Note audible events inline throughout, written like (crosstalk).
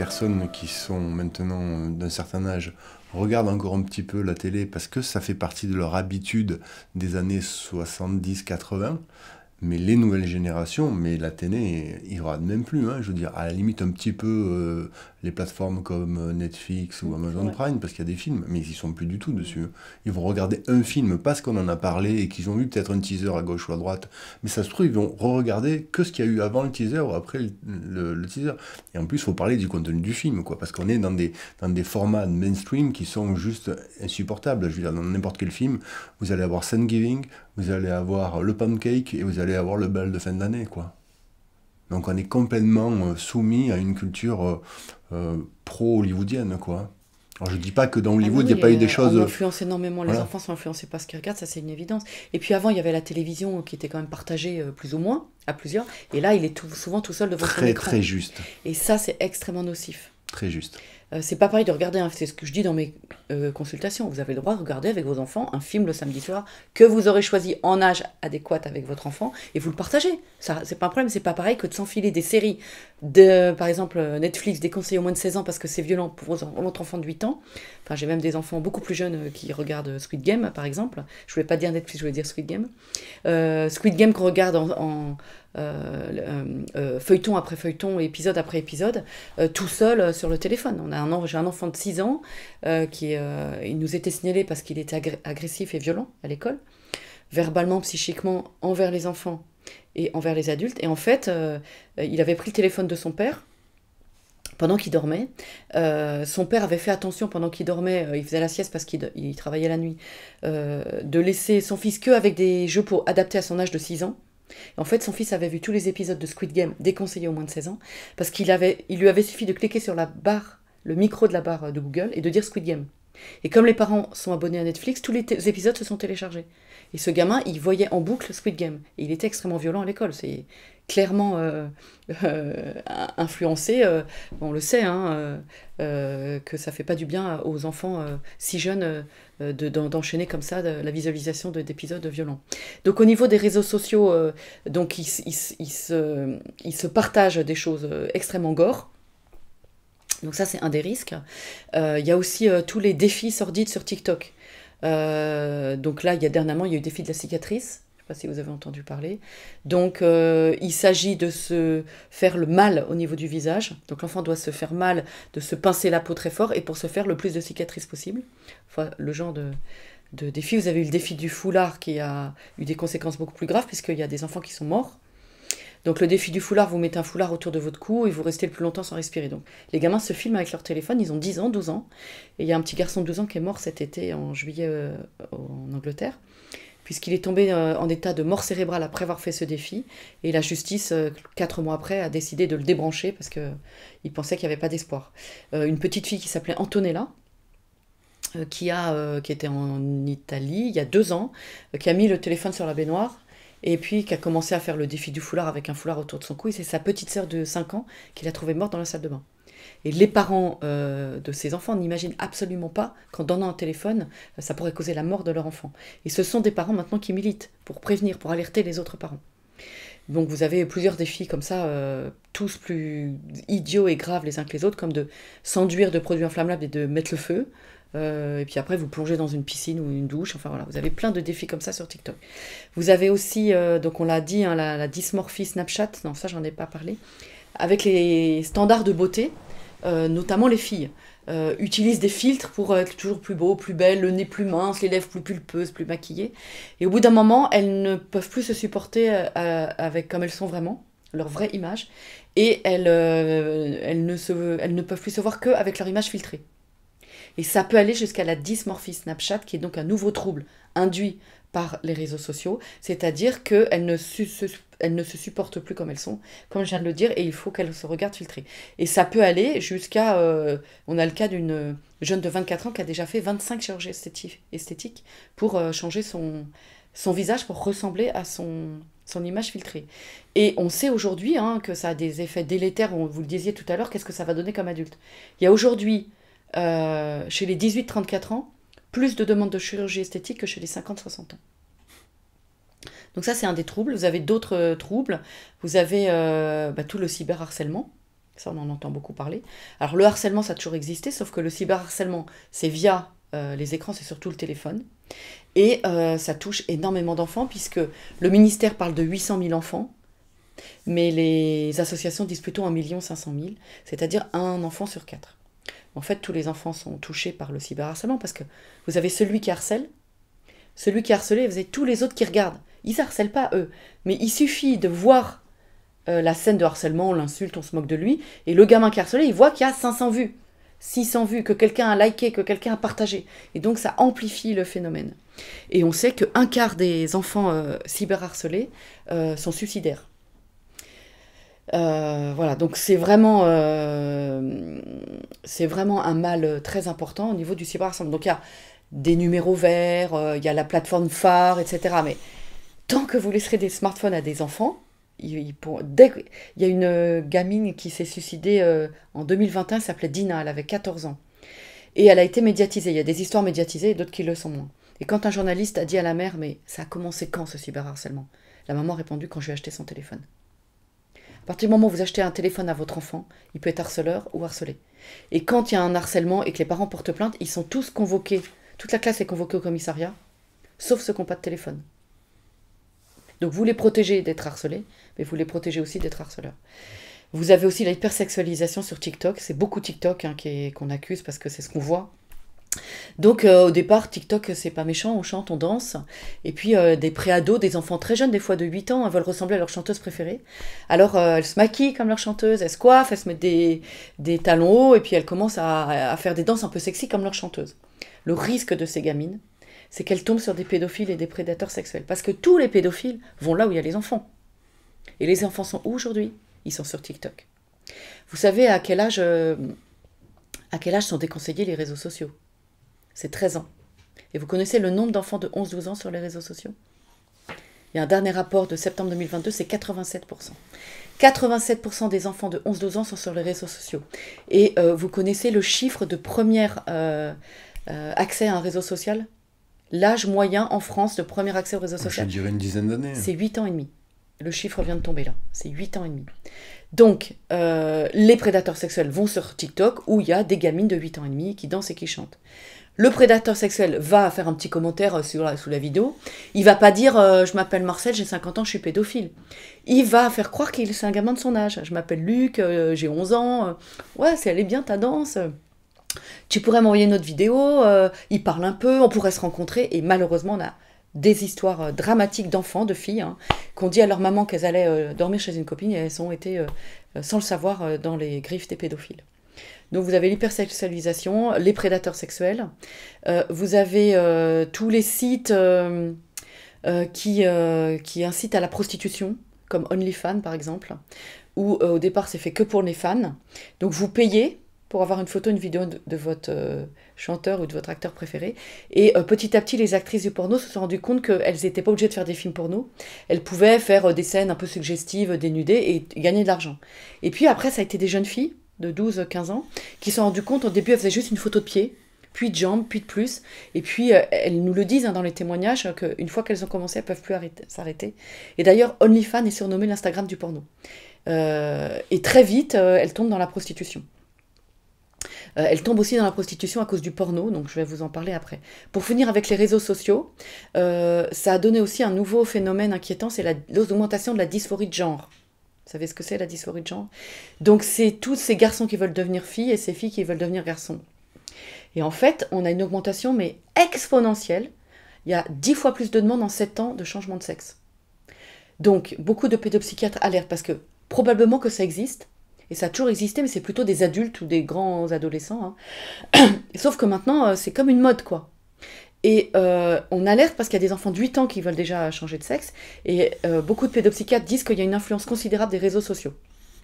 personnes qui sont maintenant euh, d'un certain âge regardent encore un petit peu la télé parce que ça fait partie de leur habitude des années 70-80. Mais les nouvelles générations, mais la télé, ils regardent même plus. Hein, je veux dire, à la limite, un petit peu euh, les plateformes comme euh, Netflix ou Amazon Prime, parce qu'il y a des films, mais ils y sont plus du tout dessus. Ils vont regarder un film parce qu'on en a parlé et qu'ils ont vu peut-être un teaser à gauche ou à droite. Mais ça se trouve, ils vont re-regarder que ce qu'il y a eu avant le teaser ou après le, teaser. Et en plus, il faut parler du contenu du film, quoi, parce qu'on est dans des, dans des formats mainstream qui sont juste insupportables. Je veux dire, dans n'importe quel film, vous allez avoir Thanksgiving, vous allez avoir le pancake et vous allez avoir le bal de fin d'année, quoi. Donc on est complètement euh, soumis à une culture euh, euh, pro-hollywoodienne, quoi. Alors je dis pas que dans ah Hollywood, il n'y a pas eu des choses... influence énormément, les enfants sont influencés par ce qu'ils regardent, ça c'est une évidence. Et puis avant, il y avait la télévision qui était quand même partagée plus ou moins, à plusieurs, et là, il est tout, souvent tout seul devant très, son écran. Très, très juste. Et ça, c'est extrêmement nocif. Très juste. Euh, c'est pas pareil de regarder, c'est ce que je dis dans mes euh, consultations, vous avez le droit de regarder avec vos enfants un film le samedi soir que vous aurez choisi en âge adéquat avec votre enfant et vous le partagez. Ça, c'est pas un problème, c'est pas pareil que de s'enfiler des séries de, par exemple, euh, Netflix des conseils au moins de 16 ans parce que c'est violent pour votre enfant de 8 ans. Enfin, j'ai même des enfants beaucoup plus jeunes qui regardent Squid Game, par exemple. Je voulais pas dire Netflix, je voulais dire Squid Game. Squid Game qu'on regarde en euh, euh, euh, feuilleton après feuilleton, épisode après épisode, tout seul sur le téléphone. On a un j'ai un enfant de 6 ans qui il nous était signalé parce qu'il était agressif et violent à l'école, verbalement, psychiquement, envers les enfants et envers les adultes. Et en fait, il avait pris le téléphone de son père pendant qu'il dormait. son père avait fait attention pendant qu'il dormait, il faisait la sieste parce qu'il travaillait la nuit, de laisser son fils que avec des jeux pour adapter à son âge de 6 ans. En fait, son fils avait vu tous les épisodes de Squid Game déconseillés aux moins de 16 ans, parce qu'il il lui avait suffi de cliquer sur la barre, le micro de la barre euh, de Google, et de dire Squid Game. Et comme les parents sont abonnés à Netflix, tous les épisodes se sont téléchargés. Et ce gamin, il voyait en boucle Squid Game. Et il était extrêmement violent à l'école clairement influencés, euh, euh, influencé. Euh, on le sait, hein, que ça ne fait pas du bien aux enfants si jeunes d'enchaîner comme ça la visualisation d'épisodes violents. Donc au niveau des réseaux sociaux, donc ils, se, partagent des choses extrêmement gore. Donc ça, c'est un des risques. Il y a aussi tous les défis sordides sur TikTok. donc là, il y a dernièrement, il y a eu le défi de la cicatrice pas si vous avez entendu parler. Donc, euh, il s'agit de se faire le mal au niveau du visage. Donc, l'enfant doit se faire mal, de se pincer la peau très fort et pour se faire le plus de cicatrices possible. le genre de, défi. Vous avez eu le défi du foulard qui a eu des conséquences beaucoup plus graves puisqu'il y a des enfants qui sont morts. Donc le défi du foulard, vous mettez un foulard autour de votre cou et vous restez le plus longtemps sans respirer. Donc les gamins se filment avec leur téléphone, ils ont 10 ans, 12 ans. Et il y a un petit garçon de 12 ans qui est mort cet été en juillet euh, en Angleterre puisqu'il est tombé euh, en état de mort cérébrale après avoir fait ce défi. Et la justice, euh, quatre mois après, a décidé de le débrancher parce qu'il pensait qu'il n'y avait pas d'espoir. Euh, une petite fille qui s'appelait Antonella, qui, a, qui était en Italie il y a deux ans, qui a mis le téléphone sur la baignoire et puis qui a commencé à faire le défi du foulard avec un foulard autour de son cou. Et c'est sa petite sœur de 5 ans qui l'a trouvée morte dans la salle de bain. Et les parents euh, de ces enfants n'imaginent absolument pas qu'en donnant un téléphone, euh, ça pourrait causer la mort de leur enfant. Et ce sont des parents maintenant qui militent pour prévenir, pour alerter les autres parents. Donc vous avez plusieurs défis comme ça, euh, tous plus idiots et graves les uns que les autres, comme de s'enduire de produits inflammables et de mettre le feu. et puis après, vous plongez dans une piscine ou une douche. Enfin voilà, vous avez plein de défis comme ça sur TikTok. Vous avez aussi, donc on l'a dit, hein, la, la, dysmorphie Snapchat. Non, ça, j'en ai pas parlé. Avec les standards de beauté, euh, notamment les filles, euh, utilisent des filtres pour être toujours plus beau, plus belle, le nez plus mince, les lèvres plus pulpeuses, plus maquillées. Et au bout d'un moment, elles ne peuvent plus se supporter euh, avec comme elles sont vraiment, leur vraie image, et elles, ne, se, elles ne peuvent plus se voir qu'avec leur image filtrée. Et ça peut aller jusqu'à la dysmorphie Snapchat, qui est donc un nouveau trouble induit par les réseaux sociaux, c'est-à-dire qu'elles ne se elles ne se supportent plus comme elles sont, comme je viens de le dire, et il faut qu'elles se regardent filtrées. Et ça peut aller jusqu'à... Euh, on a le cas d'une jeune de 24 ans qui a déjà fait 25 chirurgies esthétiques pour euh, changer son, visage, pour ressembler à son, image filtrée. Et on sait aujourd'hui hein, que ça a des effets délétères, vous le disiez tout à l'heure, qu'est-ce que ça va donner comme adulte Il y a aujourd'hui, euh, chez les 18-34 ans, plus de demandes de chirurgie esthétique que chez les 50-60 ans. Donc ça, c'est un des troubles. Vous avez d'autres euh, troubles. Vous avez euh, bah, tout le cyberharcèlement. Ça, on en entend beaucoup parler. Alors le harcèlement, ça a toujours existé, sauf que le cyberharcèlement, c'est via euh, les écrans, c'est surtout le téléphone. Et ça touche énormément d'enfants, puisque le ministère parle de 800 000 enfants, mais les associations disent plutôt 1 500 000, c'est-à-dire un enfant sur quatre. En fait, tous les enfants sont touchés par le cyberharcèlement, parce que vous avez celui qui harcèle, celui qui est harcelé, et vous avez tous les autres qui regardent. Ils harcèlent pas eux, mais il suffit de voir euh, la scène de harcèlement, on l'insulte, on se moque de lui, et le gamin qui harcelé, il voit qu'il y a 500 vues, 600 vues, que quelqu'un a liké, que quelqu'un a partagé, et donc ça amplifie le phénomène. Et on sait qu'un quart des enfants euh, cyberharcelés euh, sont suicidaires. voilà, donc c'est vraiment, vraiment un mal très important au niveau du cyberharcèlement. Donc il y a des numéros verts, il y a la plateforme phare, etc. Mais tant que vous laisserez des smartphones à des enfants, il, y a une euh, gamine qui s'est suicidée euh, en 2021, elle s'appelait Dina, elle avait 14 ans. Et elle a été médiatisée. Il y a des histoires médiatisées d'autres qui le sont moins. Et quand un journaliste a dit à la mère, mais ça a commencé quand ce cyberharcèlement La maman a répondu quand je acheté son téléphone. À partir du moment où vous achetez un téléphone à votre enfant, il peut être harceleur ou harcelé. Et quand il y a un harcèlement et que les parents portent plainte, ils sont tous convoqués. Toute la classe est convoquée au commissariat, sauf ceux qui n'ont pas de téléphone. Donc vous les protégez d'être harcelés, mais vous les protégez aussi d'être harceleurs. Vous avez aussi la hypersexualisation sur TikTok. C'est beaucoup TikTok hein, qu'on accuse parce que c'est ce qu'on voit. Donc euh, au départ, TikTok, c'est pas méchant, on chante, on danse. Et puis euh, des préados, des enfants très jeunes, des fois de 8 ans, hein, veulent ressembler à leur chanteuse préférée. Alors euh, elles se maquillent comme leur chanteuse, elles se coiffent, elles se mettent des, des talons hauts et puis elles commencent à, à, faire des danses un peu sexy comme leur chanteuse. Le risque de ces gamines, c'est qu'elle tombe sur des pédophiles et des prédateurs sexuels. Parce que tous les pédophiles vont là où il y a les enfants. Et les enfants sont où aujourd'hui Ils sont sur TikTok. Vous savez à quel âge, euh, à quel âge sont déconseillés les réseaux sociaux C'est 13 ans. Et vous connaissez le nombre d'enfants de 11-12 ans sur les réseaux sociaux Il y a un dernier rapport de septembre 2022, c'est 87%. 87% des enfants de 11-12 ans sont sur les réseaux sociaux. Et euh, vous connaissez le chiffre de premier euh, accès à un réseau social l'âge moyen en France de premier accès au réseau social. Je dirais une dizaine d'années. C'est 8 ans et demi. Le chiffre vient de tomber là. C'est 8 ans et demi. Donc, euh, les prédateurs sexuels vont sur TikTok où il y a des gamines de 8 ans et demi qui dansent et qui chantent. Le prédateur sexuel va faire un petit commentaire euh, sur sous la vidéo. Il va pas dire euh, je m'appelle Marcel, j'ai 50 ans, je suis pédophile. Il va faire croire qu'il c'est un gamin de son âge. Je m'appelle Luc, j'ai 11 ans. Ouais, c'est allé bien ta danse tu pourrais m'envoyer une autre vidéo, euh, il parle un peu, on pourrait se rencontrer. Et malheureusement, on a des histoires euh, dramatiques d'enfants, de filles, qui hein, qu'on dit à leur maman qu'elles allaient euh, dormir chez une copine et elles ont été, sans le savoir, dans les griffes des pédophiles. Donc vous avez l'hypersexualisation, les prédateurs sexuels, vous avez tous les sites qui, qui incitent à la prostitution, comme OnlyFans par exemple, où au départ c'est fait que pour les fans. Donc vous payez pour avoir une photo, une vidéo de, votre euh, chanteur ou de votre acteur préféré. Et euh, petit à petit, les actrices du porno se sont rendues compte qu'elles n'étaient pas obligées de faire des films porno. Elles pouvaient faire euh, des scènes un peu suggestives, dénudées, et gagner de l'argent. Et puis après, ça a été des jeunes filles de 12-15 ans qui se sont rendues compte, au début, elles faisaient juste une photo de pied, puis de jambes, puis de plus. Et puis, elles nous le disent hein, dans les témoignages hein, qu'une fois qu'elles ont commencé, elles ne peuvent plus s'arrêter. Et d'ailleurs, OnlyFans est surnommé l'Instagram du porno. et très vite, elles tombent dans la prostitution. Euh, elle tombe aussi dans la prostitution à cause du porno, donc je vais vous en parler après. Pour finir avec les réseaux sociaux, euh, ça a donné aussi un nouveau phénomène inquiétant, c'est l'augmentation de la dysphorie de genre. Vous savez ce que c'est la dysphorie de genre Donc c'est tous ces garçons qui veulent devenir filles et ces filles qui veulent devenir garçons. Et en fait, on a une augmentation, mais exponentielle. Il y a dix fois plus de demandes en sept ans de changement de sexe. Donc, beaucoup de pédopsychiatres alertent parce que probablement que ça existe, et ça a toujours existé, mais c'est plutôt des adultes ou des grands adolescents. Hein. (clears throat) Sauf que maintenant, euh, c'est comme une mode, quoi. Et euh, on alerte parce qu'il y a des enfants de 8 ans qui veulent déjà changer de sexe, et euh, beaucoup de pédopsychiatres disent qu'il y a une influence considérable des réseaux sociaux.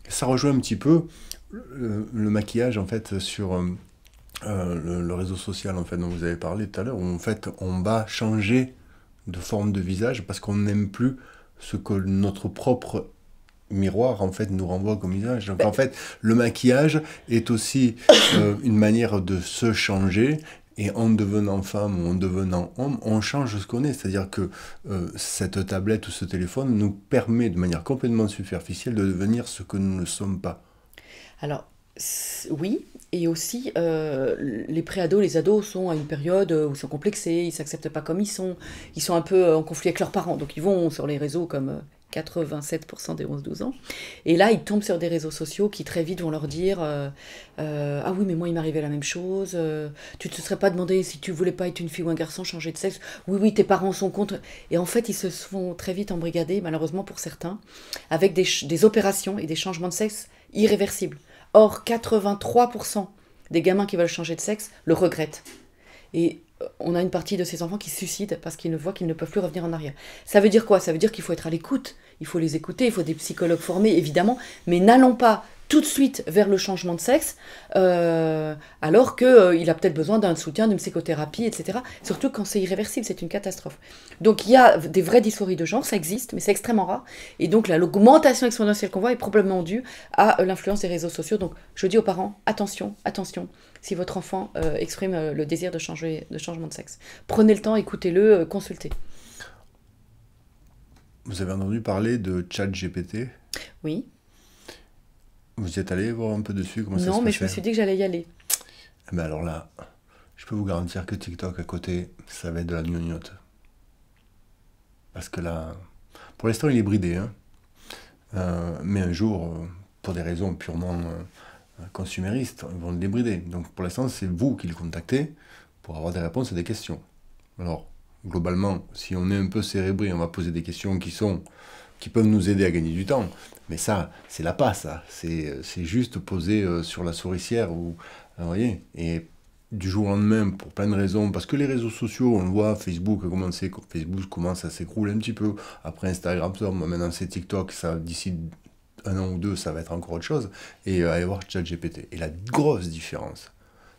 Ça rejoint un petit peu le, maquillage, en fait, sur... le, réseau social en fait dont vous avez parlé tout à l'heure en fait on va changer de forme de visage parce qu'on n'aime plus ce que notre propre miroir en fait nous renvoie comme visage. Donc ben. en fait, le maquillage est aussi euh, (coughs) une manière de se changer. Et en devenant femme ou en devenant homme, on change ce qu'on est. C'est-à-dire que euh, cette tablette ou ce téléphone nous permet de manière complètement superficielle de devenir ce que nous ne sommes pas. Alors, oui, et aussi euh, les préados, les ados sont à une période euh, où ils sont complexés, ils s'acceptent pas comme ils sont, ils sont un peu euh, en conflit avec leurs parents, donc ils vont sur les réseaux comme 87% euh, des 11-12 ans. Et là, ils tombent sur des réseaux sociaux qui très vite vont leur dire Ah oui, mais moi, il m'arrivait la même chose. tu ne te serais pas demandé si tu voulais pas être une fille ou un garçon, changer de sexe. Oui, oui, tes parents sont contre. Et en fait, ils se font très vite embrigadés, malheureusement pour certains, avec des opérations et des changements de sexe irréversibles. Or, 83% des gamins qui veulent changer de sexe le regrettent. Et euh, on a une partie de ces enfants qui suicident parce qu'ils ne voient qu'ils ne peuvent plus revenir en arrière. Ça veut dire quoi Ça veut dire qu'il faut être à l'écoute, il faut les écouter, il faut des psychologues formés, évidemment, mais n'allons pas tout de suite vers le changement de sexe, euh, alors qu'il euh, a peut-être besoin d'un soutien, d'une psychothérapie, etc. Surtout quand c'est irréversible, c'est une catastrophe. Donc il y a des vraies dysphories de genre, ça existe, mais c'est extrêmement rare. Et donc l'augmentation exponentielle qu'on voit est probablement due à euh, l'influence des réseaux sociaux. Donc je dis aux parents, attention, attention, si votre enfant exprime le désir de, changer, de changement de sexe. Prenez le temps, écoutez-le, consultez. Vous avez entendu parler de GPT Oui. Vous êtes allé voir un peu dessus comment ça se mais je me suis dit que j'allais y aller. Eh ben alors là, je peux vous garantir que TikTok à côté, ça va être de la gnognotte. Parce que là, pour l'instant, il est bridé. Hein. Euh, mais un jour, pour des raisons purement euh, consuméristes, ils vont le débrider. Donc pour l'instant, c'est vous qui le contactez pour avoir des réponses à des questions. Alors, globalement, si on est un peu cérébré, on va poser des questions qui sont qui peuvent nous aider à gagner du temps, mais ça, c'est la passe, hein. euh, C'est juste posé euh, sur la souricière ou, vous voyez. Et du jour au lendemain, pour plein de raisons, parce que les réseaux sociaux, on le voit, Facebook Facebook commence à s'écrouler un petit peu. Après Instagram, maintenant c'est TikTok, ça d'ici un an ou deux, ça va être encore autre chose. Et euh, allez voir ChatGPT. Et la grosse différence,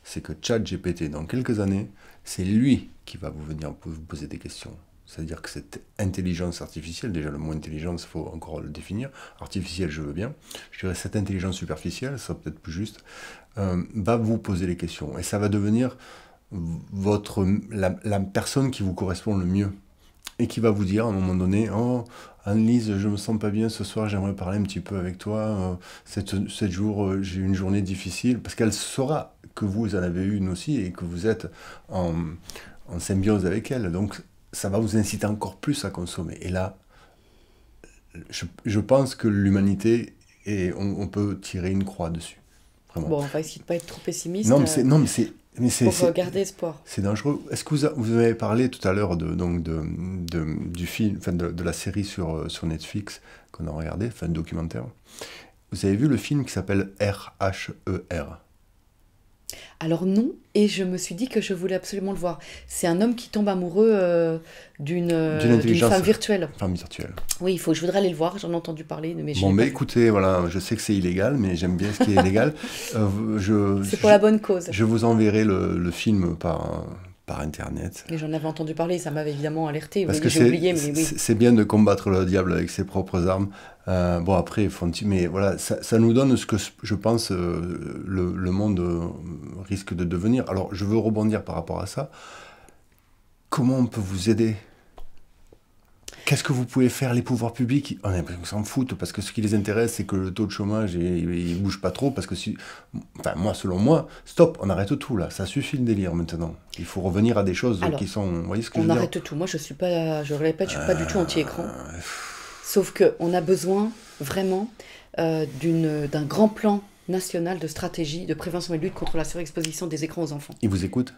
c'est que ChatGPT, dans quelques années, c'est lui qui va vous venir vous poser des questions. C'est-à-dire que cette intelligence artificielle, déjà le mot intelligence, il faut encore le définir, artificielle je veux bien, je dirais cette intelligence superficielle, ça peut-être plus juste, euh, va vous poser les questions. Et ça va devenir votre, la, personne qui vous correspond le mieux. Et qui va vous dire à un moment donné, oh Annelise, je me sens pas bien ce soir, j'aimerais parler un petit peu avec toi. Euh, cette, cette jour, euh, j'ai une journée difficile, parce qu'elle saura que vous en avez une aussi et que vous êtes en, en symbiose avec elle. Donc ça va vous inciter encore plus à consommer. Et là, je, pense que l'humanité, et on, peut tirer une croix dessus. Bon, on va essayer de pas être trop pessimiste. Non, mais c'est... Non, mais c'est mais c'est, pour garder espoir. C'est dangereux. Est-ce que vous, avez parlé tout à l'heure de, donc de, de, du film, enfin de, la série sur, euh, sur Netflix qu'on a regardé, enfin documentaire. Vous avez vu le film qui s'appelle R H E R. Alors non, et je me suis dit que je voulais absolument le voir. C'est un homme qui tombe amoureux euh, d'une euh, femme virtuelle. Femme Oui, il faut. Je voudrais aller le voir. J'en ai entendu parler, bon, mais écoutez, voilà, je sais que c'est illégal, mais j'aime bien ce qui est illégal (laughs) euh, c'est pour la bonne cause. Je vous enverrai le, le film par par Internet. Et j'en avais entendu parler, ça m'avait évidemment alerté. j'ai oublié, mais oui. C'est bien de combattre le diable avec ses propres armes. Euh, bon, après, font mais voilà, ça, nous donne ce que je pense euh, le, monde euh, risque de devenir. Alors, je veux rebondir par rapport à ça. Comment on peut vous aider Qu'est-ce que vous pouvez faire les pouvoirs publics On s'en fout, parce que ce qui les intéresse, c'est que le taux de chômage il, bouge pas trop parce que si, moi selon moi, stop, on arrête tout là, ça suffit le délire maintenant. Il faut revenir à des choses qui sont, vous on arrête tout. Moi je suis pas, je répète, je suis pas du tout anti-écran. Euh, Sauf qu'on a besoin vraiment euh, d'un grand plan national de stratégie de prévention et de lutte contre la surexposition des écrans aux enfants. Ils vous écoutent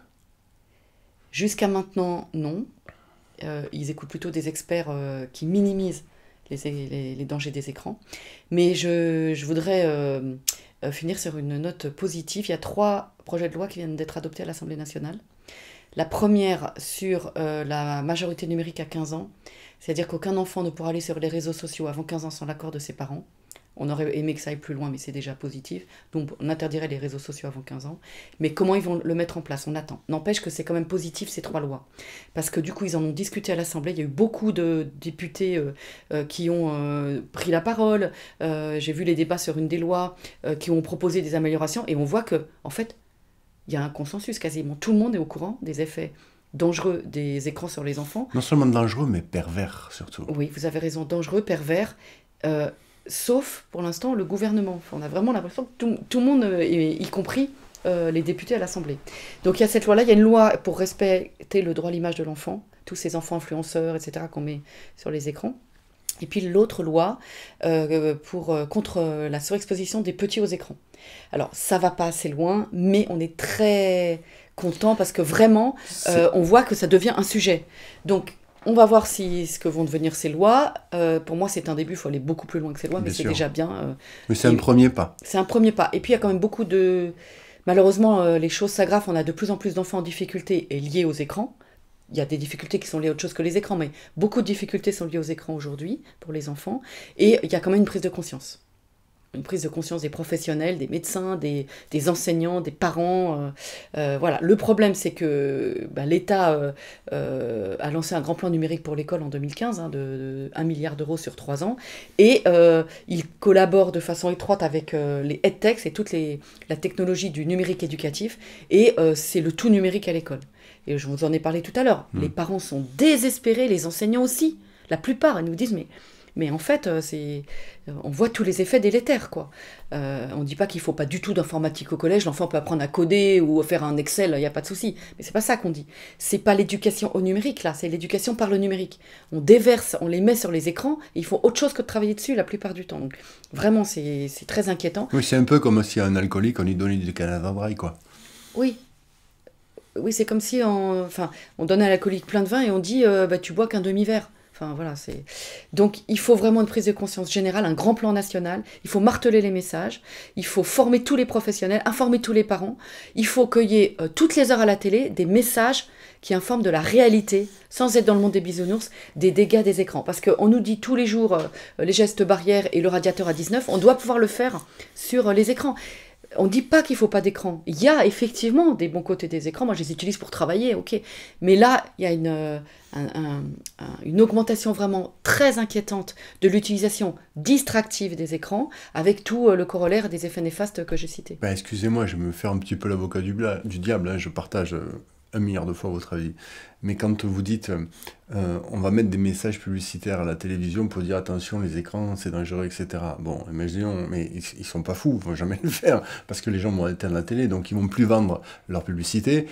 Jusqu'à maintenant, non. Euh, ils écoutent plutôt des experts euh, qui minimisent les, dangers des écrans. Mais je, voudrais euh, finir sur une note positive. Il y a trois projets de loi qui viennent d'être adoptés à l'Assemblée nationale. La première sur la majorité numérique à 15 ans, c'est-à-dire qu'aucun enfant ne pourra aller sur les réseaux sociaux avant 15 ans sans l'accord de ses parents. On aurait aimé que ça aille plus loin, mais c'est déjà positif. Donc on interdirait les réseaux sociaux avant 15 ans. Mais comment ils vont le mettre en place On attend. N'empêche que c'est quand même positif ces trois lois. Parce que du coup, ils en ont discuté à l'Assemblée. Il y a eu beaucoup de députés euh, euh, qui ont euh, pris la parole. J'ai vu les débats sur une des lois qui ont proposé des améliorations. Et on voit que, en fait, il y a un consensus quasiment. Tout le monde est au courant des effets dangereux des écrans sur les enfants. Non seulement dangereux, mais pervers surtout. Oui, vous avez raison, dangereux, pervers sauf pour l'instant le gouvernement. on a vraiment l'impression que tout, le monde, euh, y, compris euh, les députés à l'Assemblée. Donc il y a cette loi-là, il y a une loi pour respecter le droit à l'image de l'enfant, tous ces enfants influenceurs, etc., qu'on met sur les écrans. Et puis l'autre loi euh, pour, contre la surexposition des petits aux écrans. Alors ça va pas assez loin, mais on est très content parce que vraiment, on voit que ça devient un sujet. Donc on va voir si, ce que vont devenir ces lois. Euh, pour moi, c'est un début, il faut aller beaucoup plus loin que ces lois, mais c'est déjà bien. Euh, mais c'est un premier pas. C'est un premier pas. Et puis, il y a quand même beaucoup de... Malheureusement, euh, les choses s'aggravent. On a de plus en plus d'enfants en difficulté et liés aux écrans. Il y a des difficultés qui sont liées à autre chose que les écrans, mais beaucoup de difficultés sont liées aux écrans aujourd'hui pour les enfants. Et il y a quand même une prise de conscience une prise de conscience des professionnels, des médecins, des, enseignants, des parents. Euh, euh, voilà. Le problème, c'est que bah, l'État euh, a lancé un grand plan numérique pour l'école en 2015, hein, de, 1 milliard d'euros sur 3 ans, et il collabore de façon étroite avec les EdTechs et toute la technologie du numérique éducatif, et c'est le tout numérique à l'école. Et je vous en ai parlé tout à l'heure. Mmh. Les parents sont désespérés, les enseignants aussi. La plupart, ils nous disent, mais mais en fait, euh, euh, on voit tous les effets délétères. Quoi. Euh, on ne dit pas qu'il ne faut pas du tout d'informatique au collège, l'enfant peut apprendre à coder ou à faire un Excel, il n'y a pas de souci. Mais c'est pas ça qu'on dit. C'est pas l'éducation au numérique, là, c'est l'éducation par le numérique. On déverse, on les met sur les écrans, et ils font autre chose que de travailler dessus la plupart du temps. vraiment, c'est, très inquiétant. Oui, c'est un peu comme si un alcoolique, on lui donnait du Canada Braille, quoi. Oui, oui, c'est comme si on, enfin, on donne à l'alcoolique plein de vin et on dit bah, tu bois qu'un demi-verre donc il faut vraiment une prise de conscience générale, un grand plan national. Il faut marteler les messages, il faut former tous les professionnels, informer tous les parents. Il faut cueillir euh, toutes les heures à la télé des messages qui informent de la réalité, sans être dans le monde des bisounours, des dégâts des écrans. Parce qu'on nous dit tous les jours euh, les gestes barrières et le radiateur à 19, on doit pouvoir le faire sur euh, les écrans on ne dit pas qu'il ne faut pas d'écran. Il y a effectivement des bons côtés des écrans. Moi, je les utilise pour travailler, ok. Mais là, il y a une, euh, une augmentation vraiment très inquiétante de l'utilisation distractive des écrans, avec tout euh, le corollaire des effets néfastes que j'ai cités. Bah, excusez-moi, je vais me faire un petit peu l'avocat du, du, diable. Hein. Je partage euh, un milliard de fois votre avis. Mais quand vous dites euh, on va mettre des messages publicitaires à la télévision pour dire attention les écrans c'est dangereux etc. Bon imaginons mais ils, sont pas fous, ils vont jamais (laughs) le faire parce que les gens vont éteindre la télé donc ils vont plus vendre leur publicité,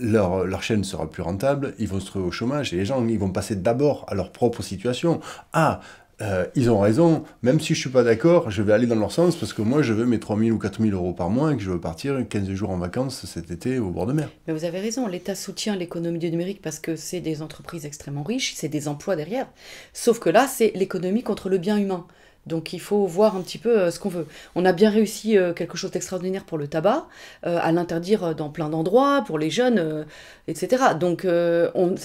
leur, leur chaîne sera plus rentable, ils vont se trouver au chômage et les gens ils vont passer d'abord à leur propre situation. Ah euh, ils ont raison, même si je ne suis pas d'accord, je vais aller dans leur sens parce que moi je veux mes 3000 ou 4000 euros par mois et que je veux partir 15 jours en vacances cet été au bord de mer. Mais vous avez raison, l'État soutient l'économie du numérique parce que c'est des entreprises extrêmement riches, c'est des emplois derrière. Sauf que là, c'est l'économie contre le bien humain. Donc il faut voir un petit peu euh, ce qu'on veut. On a bien réussi euh, quelque chose d'extraordinaire pour le tabac, euh, à l'interdire dans plein d'endroits, pour les jeunes, etc. Donc ça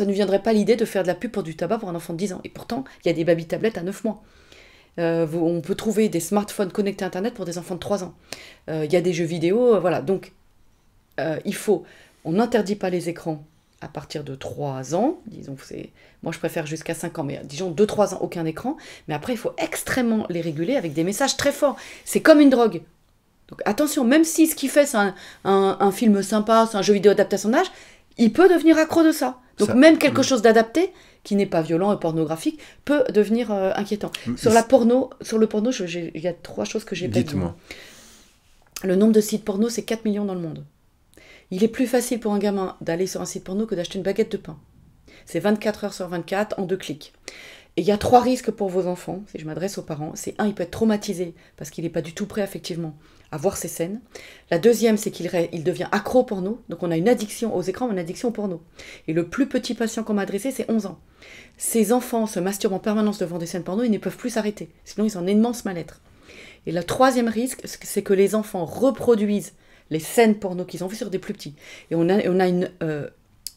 ne viendrait pas l'idée de faire de la pub pour du tabac pour un enfant de 10 ans. Et pourtant, il y a des baby tablettes à 9 mois. on peut trouver des smartphones connectés à Internet pour des enfants de 3 ans. Il y a des jeux vidéo, voilà. Donc il faut, on n'interdit pas les écrans à partir de 3 ans, disons, c'est, moi je préfère jusqu'à 5 ans, mais disons 2-3 ans, aucun écran, mais après il faut extrêmement les réguler avec des messages très forts. C'est comme une drogue. Donc attention, même si ce qu'il fait c'est un, film sympa, c'est un jeu vidéo adapté à son âge, il peut devenir accro de ça. Donc même quelque chose d'adapté, qui n'est pas violent et pornographique, peut devenir euh, inquiétant. Sur, la porno, sur le porno, il y a trois choses que j'ai pas Dites-moi. Le nombre de sites porno, c'est 4 millions dans le monde. Il est plus facile pour un gamin d'aller sur un site porno que d'acheter une baguette de pain. C'est 24 heures sur 24 en deux clics. Et il y a trois risques pour vos enfants, si je m'adresse aux parents. C'est un, il peut être traumatisé parce qu'il n'est pas du tout prêt effectivement, à voir ces scènes. La deuxième, c'est qu'il devient accro au porno. Donc on a une addiction aux écrans, une addiction au porno. Et le plus petit patient qu'on m'a adressé, c'est 11 ans. Ces enfants se masturbent en permanence devant des scènes porno, ils ne peuvent plus s'arrêter. Sinon, ils ont un immense mal-être. Et le troisième risque, c'est que les enfants reproduisent les scènes porno qu'ils ont vues sur des plus petits. Et on a, une euh,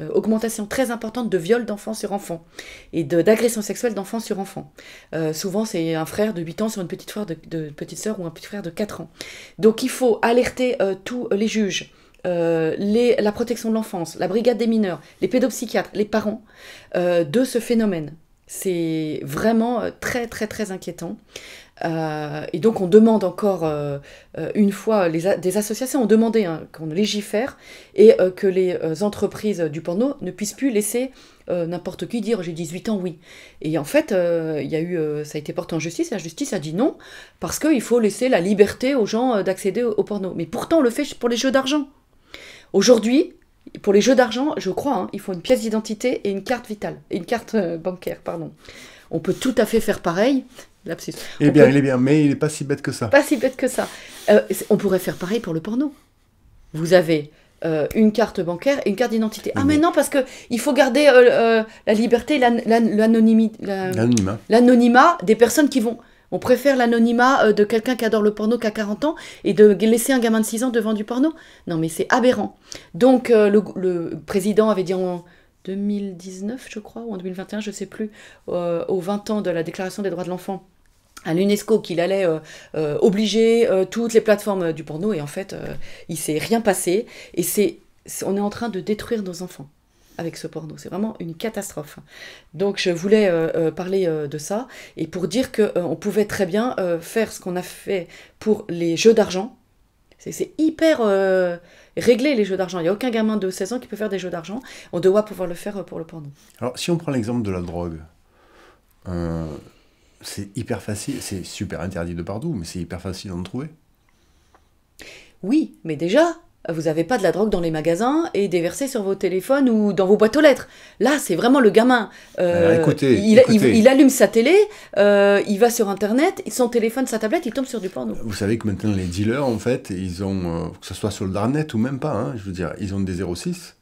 euh, augmentation très importante de viols d'enfants sur enfants et d'agressions sexuelles d'enfants sur enfants. Euh, souvent, c'est un frère de 8 ans sur une petite soeur, de, petite ou un petit frère de 4 ans. Donc, il faut alerter tous les juges. la protection de l'enfance, la brigade des mineurs, les pédopsychiatres, les parents de ce phénomène. C'est vraiment très très très inquiétant. Euh, et donc on demande encore euh, euh, une fois, les des associations ont demandé hein, qu'on légifère et que les entreprises du porno ne puissent plus laisser n'importe qui dire j'ai 18 ans, oui. Et en fait, eu, ça a été porté en justice, et la justice a dit non, parce qu'il faut laisser la liberté aux gens d'accéder au, porno. Mais pourtant on le fait pour les jeux d'argent. Aujourd'hui, pour les jeux d'argent, je crois, hein, il faut une pièce d'identité et une carte vitale, une carte bancaire, pardon. On peut tout à fait faire pareil Lapsus. Eh bien, il est bien, mais il n'est pas si bête que ça. Pas si bête que ça. Euh, on pourrait faire pareil pour le porno. Vous avez euh, une carte bancaire et une carte d'identité. Ah, mhm. mais, non, parce que il faut garder euh, la liberté, l'anonymat l'anonymat des personnes qui vont. On préfère l'anonymat de quelqu'un qui adore le porno qu'à 40 ans et de laisser un gamin de 6 ans devant du porno. Non, mais c'est aberrant. Donc, le, le, président avait dit 2019, je crois, ou en 2021, je ne sais plus, au euh, aux 20 ans de la Déclaration des droits de l'enfant à l'UNESCO qu'il allait euh, euh, obliger toutes les plateformes du porno et en fait il s'est rien passé et c'est on est en train de détruire nos enfants avec ce porno. C'est vraiment une catastrophe. Donc je voulais parler de ça et pour dire qu'on on pouvait très bien faire ce qu'on a fait pour les jeux d'argent. C'est hyper régler les jeux d'argent. Il n'y a aucun gamin de 16 ans qui peut faire des jeux d'argent. On doit pouvoir le faire euh, pour le porno. Alors, si on prend l'exemple de la drogue, euh, c'est hyper facile, c'est super interdit de partout, mais c'est hyper facile d'en trouver. Oui, mais déjà, vous n'avez pas de la drogue dans les magasins et déversée sur vos téléphones ou dans vos boîtes aux lettres. Là, c'est vraiment le gamin. Euh, euh, il, allume sa télé, euh, il va sur Internet, son téléphone, sa tablette, il tombe sur du porno. Vous savez que maintenant, les dealers, en fait, ils ont, que ce soit sur le darknet ou même pas, hein, je veux dire, ils ont des 06.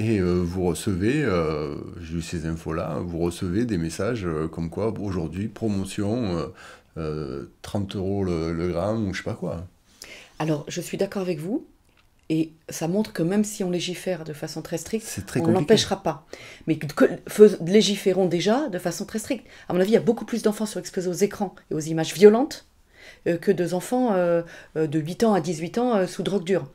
Et vous recevez, j'ai eu ces infos-là, vous recevez des messages comme quoi aujourd'hui, promotion, 30 euros le, le, gramme ou je sais pas quoi. Alors, je suis d'accord avec vous. Et ça montre que même si on légifère de façon très stricte, on n'empêchera pas. Mais que, légiférons déjà de façon très stricte. À mon avis, il y a beaucoup plus d'enfants sont exposés aux écrans et aux images violentes euh, que deux enfants euh, euh, de 8 ans à 18 ans sous drogue dure.